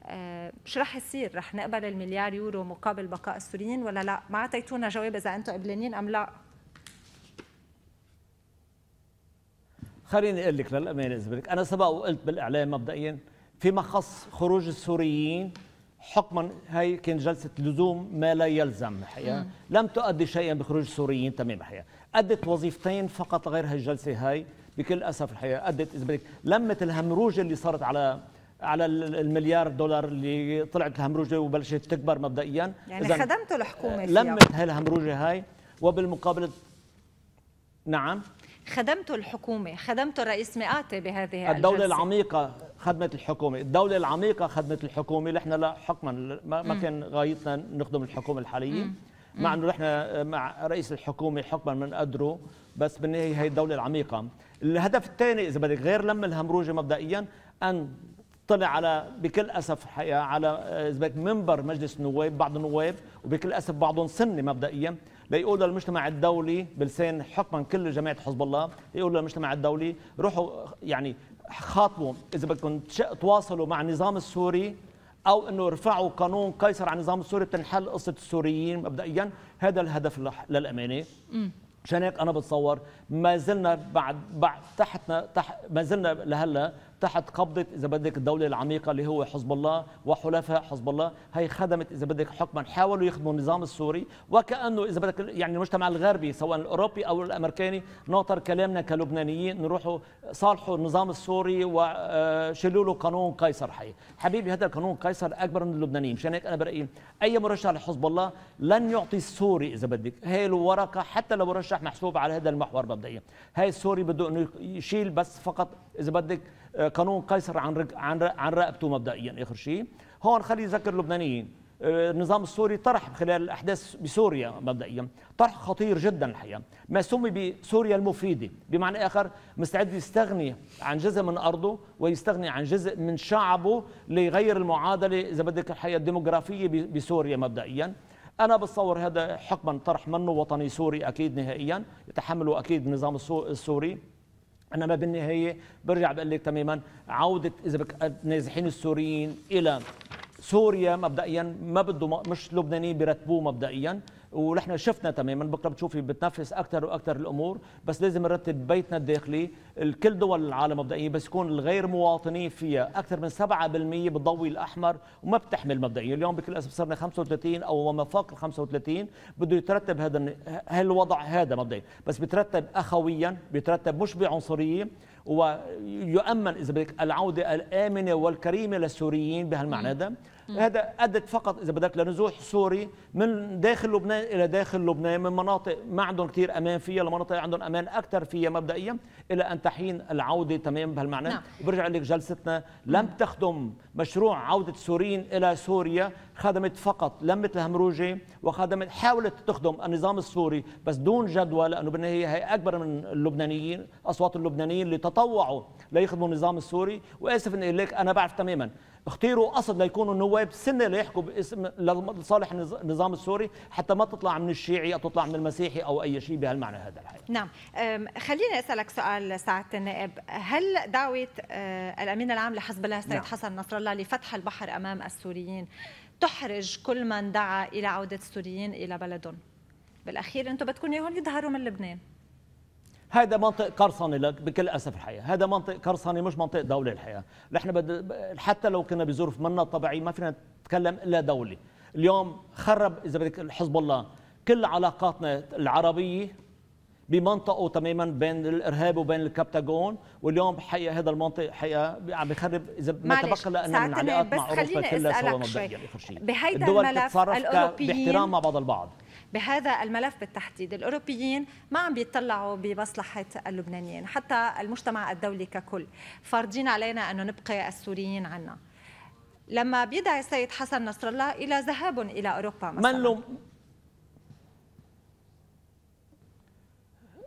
آه، مش رح يصير رح نقبل المليار يورو مقابل بقاء السوريين ولا لا ما اعطيتونا جواب اذا انتم قبلانين ام لا خليني اقول لك للامانه اذا بدك انا سبق وقلت بالاعلام مبدئيا فيما خص خروج السوريين حكما هي كان جلسه لزوم ما لا يلزم الحقيقه لم تؤدي شيئا بخروج السوريين تمام الحقيقه ادت وظيفتين فقط غير هالجلسه هاي بكل اسف الحقيقه ادت اذا بدك لمت الهمروجه اللي صارت على على المليار دولار اللي طلعت الهمروجه وبلشت تكبر مبدئيا يعني خدمته الحكومه فيها لمت هالهمروجه هاي وبالمقابل نعم خدمته الحكومه خدمته الرئيس مئاتي بهذه الدوله الجلسة. العميقه خدمت الحكومه الدوله العميقه خدمت الحكومه نحن لا حكما ما كان غايتنا نخدم الحكومه الحاليه مم. مع انه نحن مع رئيس الحكومه حكما من قدره بس بالنهايه هي الدوله العميقه الهدف الثاني اذا بدك غير لم الهمروجه مبدئيا ان طلع على بكل اسف حقيقه على آه، منبر مجلس النواب بعض النواب وبكل اسف بعضهم سني مبدئيا ليقول للمجتمع الدولي بلسان حكما كل جماعه حزب الله يقول للمجتمع الدولي روحوا يعني خاطبوا اذا بدكم تواصلوا مع النظام السوري او انه رفعوا قانون قيصر عن النظام السوري بتنحل قصه السوريين مبدئيا هذا الهدف للامانه مشان هيك انا بتصور ما زلنا بعد بعد تحتنا تحت ما زلنا لهلا تحت قبضه اذا بدك الدوله العميقه اللي هو حزب الله وحلفاء حزب الله هي خدمت اذا بدك حكما حاولوا يخدموا النظام السوري وكانه اذا بدك يعني المجتمع الغربي سواء الاوروبي او الامريكاني ناطر كلامنا كلبنانيين نروحوا صالحوا النظام السوري وشيلوا له قانون قيصر حي حبيبي هذا القانون قيصر اكبر من اللبنانيين مشان هيك انا برايي اي مرشح لحزب الله لن يعطي السوري اذا بدك هي الورقه حتى لو مرشح محسوب على هذا المحور مبدئيا هاي السوري بده انه يشيل بس فقط اذا بدك آه، قانون قيصر عن عن عن رقبته مبدئيا اخر شيء هون خلي نذكر اللبنانيين آه، النظام السوري طرح خلال الاحداث بسوريا مبدئيا طرح خطير جدا الحقيقه ما سمي بسوريا المفيده بمعنى اخر مستعد يستغني عن جزء من ارضه ويستغني عن جزء من شعبه ليغير المعادله اذا بدك الحقيقه الديموغرافيه بسوريا مبدئيا انا بتصور هذا حكما طرح منه وطني سوري اكيد نهائيا يتحمله اكيد النظام السوري انا ما بالنهايه برجع بقول لك تماما عوده اذا بك النازحين السوريين الى سوريا مبدئيا ما بده مش لبنانيين بيرتبوه مبدئيا ونحن شفنا تماما بكره بتشوفي بتنفس اكثر واكثر الامور بس لازم نرتب بيتنا الداخلي الكل دول العالم مبدئيا بس يكون الغير مواطنين فيها اكثر من 7% بالضوء الاحمر وما بتحمل مبدئيا اليوم بكل اسف صرنا 35 او ما فوق ال 35 بده يترتب هذا هالوضع هذا مبدئيا بس بترتب اخويا بترتب مش بعنصريه ويؤمن اذا بدك العوده الامنه والكريمه للسوريين بهالمعنى هذا هذا أدت فقط إذا بدك لنزوح سوري من داخل لبنان إلى داخل لبنان من مناطق ما عندهم كثير أمان فيها لمناطق عندهم أمان أكثر فيها مبدئيا إلى أن تحين العودة تمام بهالمعنى نعم. وبرجع لك جلستنا لم تخدم مشروع عودة السوريين إلى سوريا خدمت فقط لمت الهمروجة وخدمت حاولت تخدم النظام السوري بس دون جدوى لأنه بالنهاية هي أكبر من اللبنانيين أصوات اللبنانيين اللي تطوعوا ليخدموا النظام السوري وآسف اني أقول لك أنا بعرف تماما اختيروا قصد ليكونوا نواب سنه ليحكوا باسم لصالح النظام السوري حتى ما تطلع من الشيعي او تطلع من المسيحي او اي شيء بهالمعنى هذا الحقيقة. نعم خليني اسالك سؤال سعاده النائب هل دعوه أه، الامين العام لحزب الله السيد نعم. حسن نصر الله لفتح البحر امام السوريين تحرج كل من دعا الى عوده السوريين الى بلدهم بالاخير انتم بدكم اياهم يظهروا من لبنان هذا منطق قرصني لك بكل اسف الحقيقه هذا منطق قرصني مش منطق دولي الحقيقه نحن بد... حتى لو كنا بظروف منا طبيعي ما فينا نتكلم الا دولي اليوم خرب اذا بدك حزب الله كل علاقاتنا العربيه بمنطقه تماما بين الارهاب وبين الكبتاجون واليوم حقيقه هذا المنطق حقيقه عم بخرب اذا ما تبقى لنا من علاقات مع اوروبا كلها سوا مبدئيا بهيدا الدول الملف الاوروبيين باحترام مع بعض البعض بهذا الملف بالتحديد الأوروبيين ما عم بيطلعوا بمصلحة اللبنانيين حتى المجتمع الدولي ككل فارضين علينا أنه نبقي السوريين عنا لما بيدعي السيد حسن نصر الله إلى ذهاب إلى أوروبا مثلا من لم...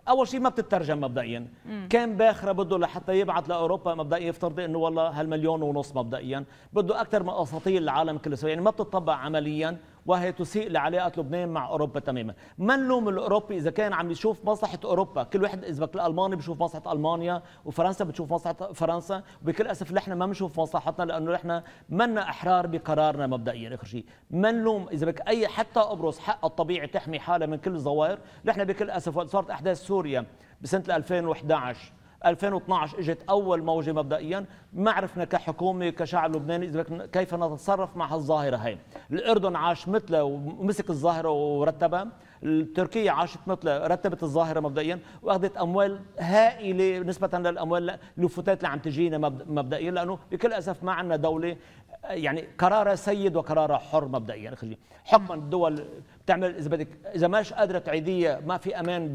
اول شيء ما بتترجم مبدئيا كان باخره بده لحتى يبعث لاوروبا مبدئيا يفترض انه والله هالمليون ونص مبدئيا بده اكثر من اساطيل العالم كله يعني ما بتطبق عمليا وهي تسيء لعلاقه لبنان مع اوروبا تماما ما نلوم الاوروبي اذا كان عم يشوف مصلحه اوروبا كل واحد اذا بك الالماني بشوف مصلحه المانيا وفرنسا بتشوف مصلحه فرنسا وبكل اسف نحن ما بنشوف مصلحتنا لانه نحن منا احرار بقرارنا مبدئيا اخر شيء ما نلوم اذا بك اي حتى قبرص حق الطبيعي تحمي حالها من كل الظواهر نحن بكل اسف وقت صارت احداث سوريا بسنه 2011 2012 اجت اول موجه مبدئيا ما عرفنا كحكومه كشعب لبناني اذا كيف نتصرف مع هالظاهره هي الاردن عاش مثلها ومسك الظاهره ورتبها التركية عاشت مثلها رتبت الظاهره مبدئيا واخذت اموال هائله نسبه للاموال للفتات اللي عم تجينا مبدئيا لانه بكل اسف ما عندنا دوله يعني قرارها سيد وقرارها حر مبدئيا خلي حكما الدول بتعمل اذا بدك اذا مش قادره تعيديه ما في امان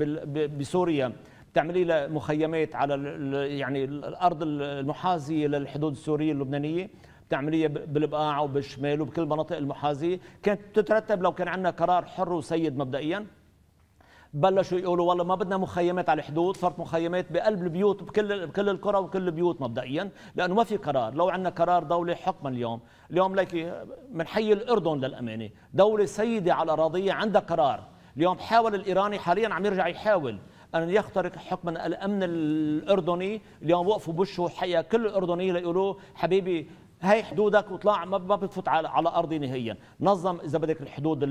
بسوريا تعملي له مخيمات على يعني الارض المحاذيه للحدود السوريه اللبنانيه تعملية بالبقاع وبالشمال وبكل المناطق المحاذيه كانت تترتب لو كان عندنا قرار حر وسيد مبدئيا بلشوا يقولوا والله ما بدنا مخيمات على الحدود صارت مخيمات بقلب البيوت بكل بكل القرى وكل البيوت مبدئيا لانه ما في قرار لو عندنا قرار دولي حكما اليوم اليوم ليكي حي الاردن للامانه دوله سيده على اراضيها عندها قرار اليوم حاول الايراني حاليا عم يرجع يحاول ان يخترق حكما الامن الاردني اليوم وقفوا بوشه حقيقه كل الاردنيين ليقولوا حبيبي هي حدودك وطلع ما بتفوت على على ارضي نهائيا نظم اذا بدك الحدود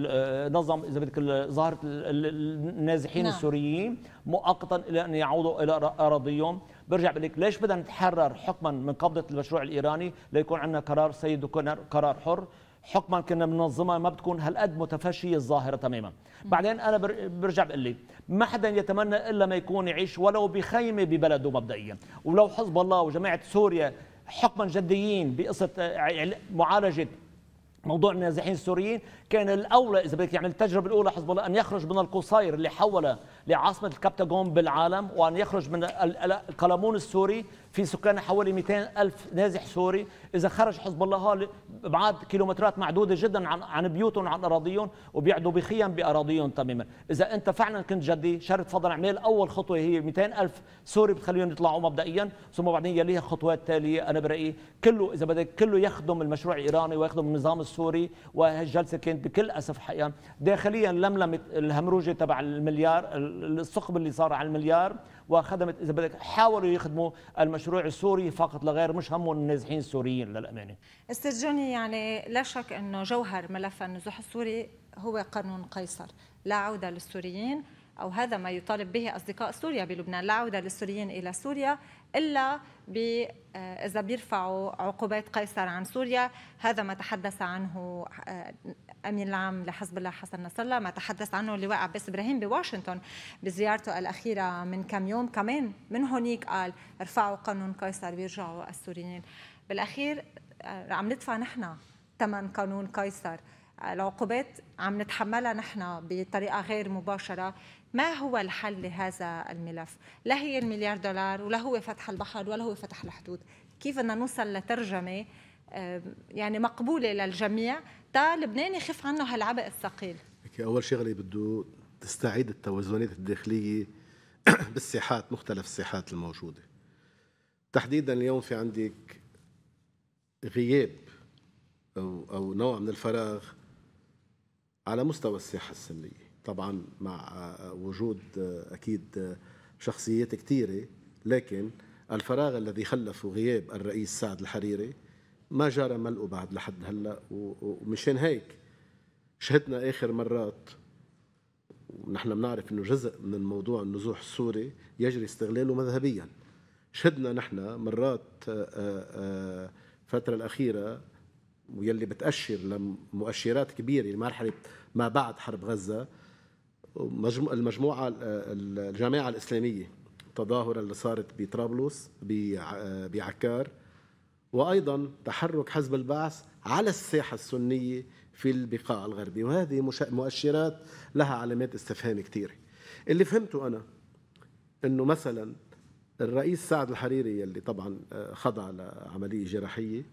نظم اذا بدك ظاهره النازحين نعم. السوريين مؤقتا الى ان يعودوا الى اراضيهم برجع بقول لك ليش بدنا نتحرر حكما من قبضه المشروع الايراني ليكون عندنا قرار سيد وقرار حر حكما كنا منظمه ما بتكون هالقد متفشيه الظاهره تماما بعدين انا برجع بقول لي ما حدا يتمنى الا ما يكون يعيش ولو بخيمه ببلده مبدئيا ولو حزب الله وجماعه سوريا حكما جديين بقصه يعني معالجه موضوع النازحين السوريين كان الاولى اذا بدك يعمل التجربه الاولى حزب الله ان يخرج من القصير اللي حول لعاصمه الكابتاغون بالعالم وان يخرج من القلمون السوري في سكان حوالي 200 ألف نازح سوري إذا خرج حزب الله بعد كيلومترات معدودة جدا عن عن بيوتهم عن أراضيهم وبيعدوا بخيم بأراضيهم تماما إذا أنت فعلا كنت جدي شرط فضل عمال أول خطوة هي 200 ألف سوري بتخليهم يطلعوا مبدئيا ثم بعدين يليها خطوات تالية أنا برأيي كله إذا بدك كله يخدم المشروع الإيراني ويخدم النظام السوري وهالجلسة كانت بكل أسف حقيقة داخليا لملمت الهمروجة تبع المليار الثقب اللي صار على المليار وخدمت اذا بدك حاولوا يخدموا المشروع السوري فقط لغير مش هم النازحين السوريين للامانه استاذ يعني لا شك انه جوهر ملف النزوح السوري هو قانون قيصر لا عوده للسوريين أو هذا ما يطالب به أصدقاء سوريا بلبنان لا عودة للسوريين إلى سوريا إلا آه، إذا بيرفعوا عقوبات قيصر عن سوريا هذا ما تحدث عنه آه، أمين العام لحزب الله حسن نصر الله ما تحدث عنه اللواء عباس إبراهيم بواشنطن بزيارته الأخيرة من كم يوم كمان من هونيك قال ارفعوا قانون قيصر بيرجعوا السوريين بالأخير آه، عم ندفع نحن ثمن قانون قيصر العقوبات عم نتحملها نحن بطريقه غير مباشره ما هو الحل لهذا الملف؟ لا هي المليار دولار ولا هو فتح البحر ولا هو فتح الحدود كيف بدنا نوصل لترجمة آه، يعني مقبولة للجميع تا لبنان يخف عنه هالعبء الثقيل أول شغلة بده تستعيد التوازنات الداخلية بالساحات مختلف الساحات الموجودة تحديدا اليوم في عندك غياب أو, أو نوع من الفراغ على مستوى الساحة السلمية طبعا مع وجود اكيد شخصيات كثيره لكن الفراغ الذي خلفه غياب الرئيس سعد الحريري ما جرى ملئه بعد لحد هلا ومشان هيك شهدنا اخر مرات ونحن بنعرف انه جزء من موضوع النزوح السوري يجري استغلاله مذهبيا شهدنا نحن مرات آه، آه، آه، الفتره الاخيره ويلي بتاشر لمؤشرات كبيره لمرحله ما بعد حرب غزه المجموعة آه، الجماعة الإسلامية التظاهرة اللي صارت بطرابلس آه، بعكار وأيضا تحرك حزب البعث على الساحة السنية في البقاع الغربي وهذه مؤشرات لها علامات استفهام كثيرة اللي فهمته أنا أنه مثلا الرئيس سعد الحريري اللي طبعا آه، خضع لعملية جراحية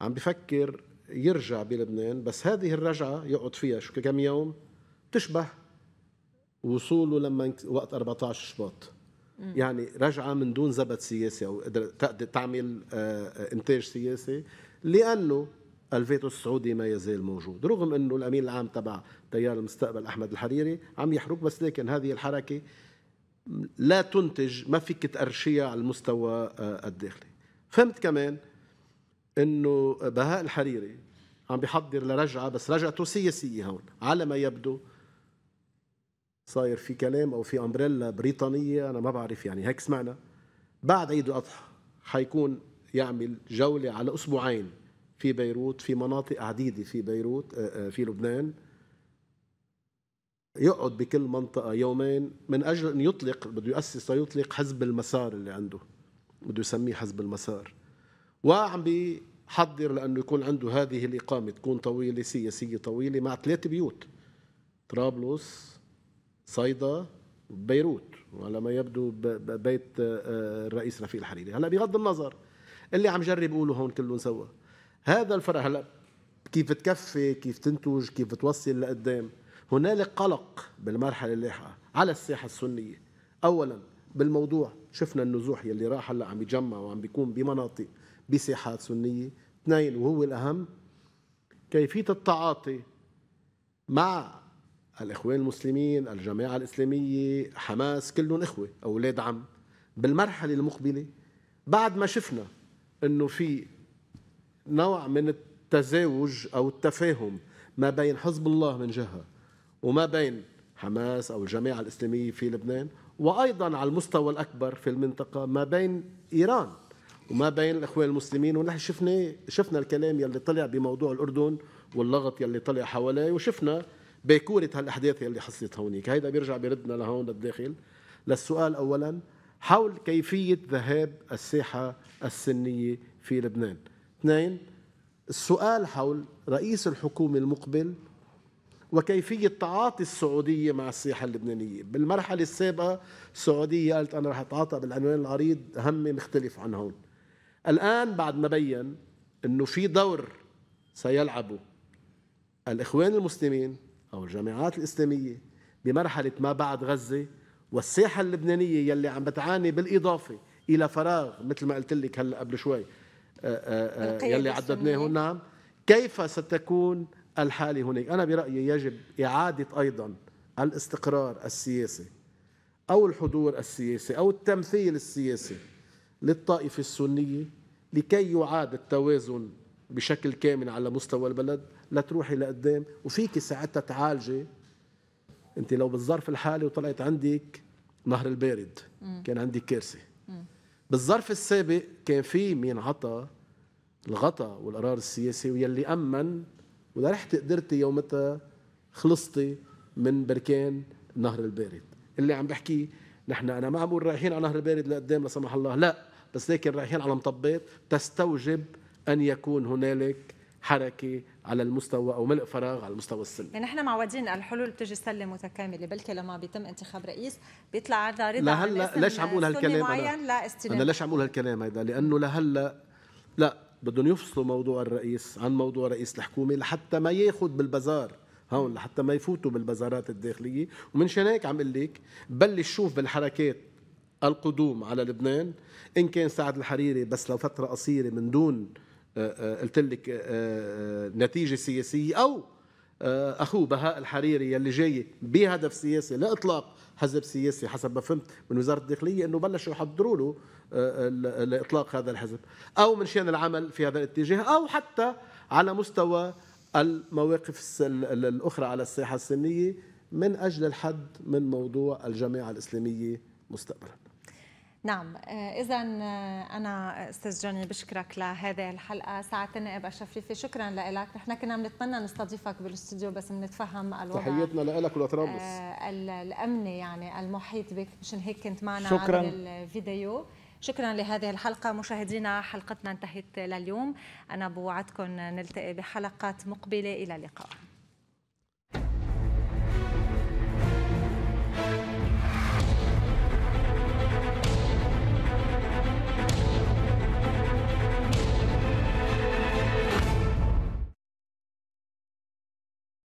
عم بفكر يرجع بلبنان بس هذه الرجعة يقعد فيها شو كم يوم تشبه وصوله لما وقت 14 شباط يعني رجعه من دون زبد سياسي او تقدر تعمل آه، انتاج سياسي لانه الفيتو السعودي ما يزال موجود رغم انه الامين العام تبع تيار المستقبل احمد الحريري عم يحرق بس لكن هذه الحركه لا تنتج ما فيك تأرشيها على المستوى آه، الداخلي فهمت كمان انه بهاء الحريري عم بيحضر لرجعه بس رجعته سياسيه هون على ما يبدو صاير في كلام او في امبريلا بريطانيه انا ما بعرف يعني هيك سمعنا بعد عيد الاضحى حيكون يعمل جوله على اسبوعين في بيروت في مناطق عديده في بيروت آه، آه، في لبنان يقعد بكل منطقه يومين من اجل ان يطلق بده يؤسس ليطلق حزب المسار اللي عنده بده يسميه حزب المسار وعم بيحضر لانه يكون عنده هذه الاقامه تكون طويله سياسيه طويله مع ثلاث بيوت طرابلس صيدا بيروت وعلى ما يبدو بيت آه، آه، الرئيس رفيق الحريري هلا بغض النظر اللي عم جرب يقوله هون كله سوا هذا الفرع هلا كيف تكفي كيف تنتج كيف توصل لقدام هنالك قلق بالمرحله اللاحقه على الساحه السنيه اولا بالموضوع شفنا النزوح يلي راح هلا عم يتجمع وعم بيكون بمناطق بساحات سنيه اثنين وهو الاهم كيفيه التعاطي مع الاخوان المسلمين الجماعه الاسلاميه حماس كلهم اخوه اولاد عم بالمرحله المقبله بعد ما شفنا انه في نوع من التزاوج او التفاهم ما بين حزب الله من جهه وما بين حماس او الجماعه الاسلاميه في لبنان وايضا على المستوى الاكبر في المنطقه ما بين ايران وما بين الاخوان المسلمين ونحن شفنا شفنا الكلام يلي طلع بموضوع الاردن واللغط يلي طلع حواليه وشفنا باكوره هالاحداث اللي حصلت هونيك هيدا بيرجع بيردنا لهون للداخل للسؤال اولا حول كيفيه ذهاب الساحه السنيه في لبنان اثنين السؤال حول رئيس الحكومه المقبل وكيفية تعاطي السعودية مع السياحة اللبنانية بالمرحلة السابقة السعودية قالت أنا رح أتعاطى بالعنوان العريض همي مختلف عن هون الآن بعد ما بين أنه في دور سيلعبه الإخوان المسلمين أو الجامعات الإسلامية بمرحلة ما بعد غزة والساحة اللبنانية يلي عم بتعاني بالإضافة إلى فراغ مثل ما قلت لك هلا قبل شوي آه، آه، آه، يلي عددناه نعم كيف ستكون الحالة هناك أنا برأيي يجب إعادة أيضا الاستقرار السياسي أو الحضور السياسي أو التمثيل السياسي للطائفة السنية لكي يعاد التوازن بشكل كامل على مستوى البلد لتروحي لقدام وفيك ساعتها تعالجي انت لو بالظرف الحالي وطلعت عندك نهر البارد كان عندي كارثه بالظرف السابق كان في مين عطى الغطاء والقرار السياسي ويلي امن ورحت قدرتي يومتها خلصتي من بركان نهر البارد اللي عم بحكيه نحن انا ما عم بقول رايحين على نهر البارد لقدام لا سمح الله لا بس لكن رايحين على مطبات تستوجب ان يكون هنالك حركه على المستوى او ملء فراغ على المستوى السلمي يعني نحن معودين الحلول بتجي سله متكامله بلكي لما بيتم انتخاب رئيس بيطلع عرضه رضا لهلا ليش عم اقول هالكلام انا, أنا ليش عم اقول هالكلام هيدا لانه لهلا لا بدهم يفصلوا موضوع الرئيس عن موضوع رئيس الحكومه لحتى ما ياخذ بالبازار هون لحتى ما يفوتوا بالبازارات الداخليه ومن شان هيك عم اقول لك بلش شوف بالحركات القدوم على لبنان ان كان سعد الحريري بس لفتره قصيره من دون آه، آه، قلت لك آه، نتيجه سياسيه او اخوه بهاء الحريري يلي جاي بهدف سياسي لاطلاق حزب سياسي حسب ما فهمت من وزاره الداخليه انه بلشوا يحضروا له لاطلاق هذا الحزب او من شان العمل في هذا الاتجاه او حتى على مستوى المواقف الاخرى على الساحه السنيه من اجل الحد من موضوع الجماعه الاسلاميه مستقبلا نعم آه، اذا آه، انا استاذ جاني بشكرك لهذه الحلقه ساعتنا ابقى شفيفه شكرا لك نحن كنا بنتمنى نستضيفك بالاستوديو بس بنتفهم الوضع تحياتنا لك ولطرابلس آه، الامني يعني المحيط بك مشان هيك كنت معنا شكرا. عبر الفيديو شكرا لهذه الحلقه مشاهدينا حلقتنا انتهت لليوم انا بوعدكم نلتقي بحلقات مقبله الى اللقاء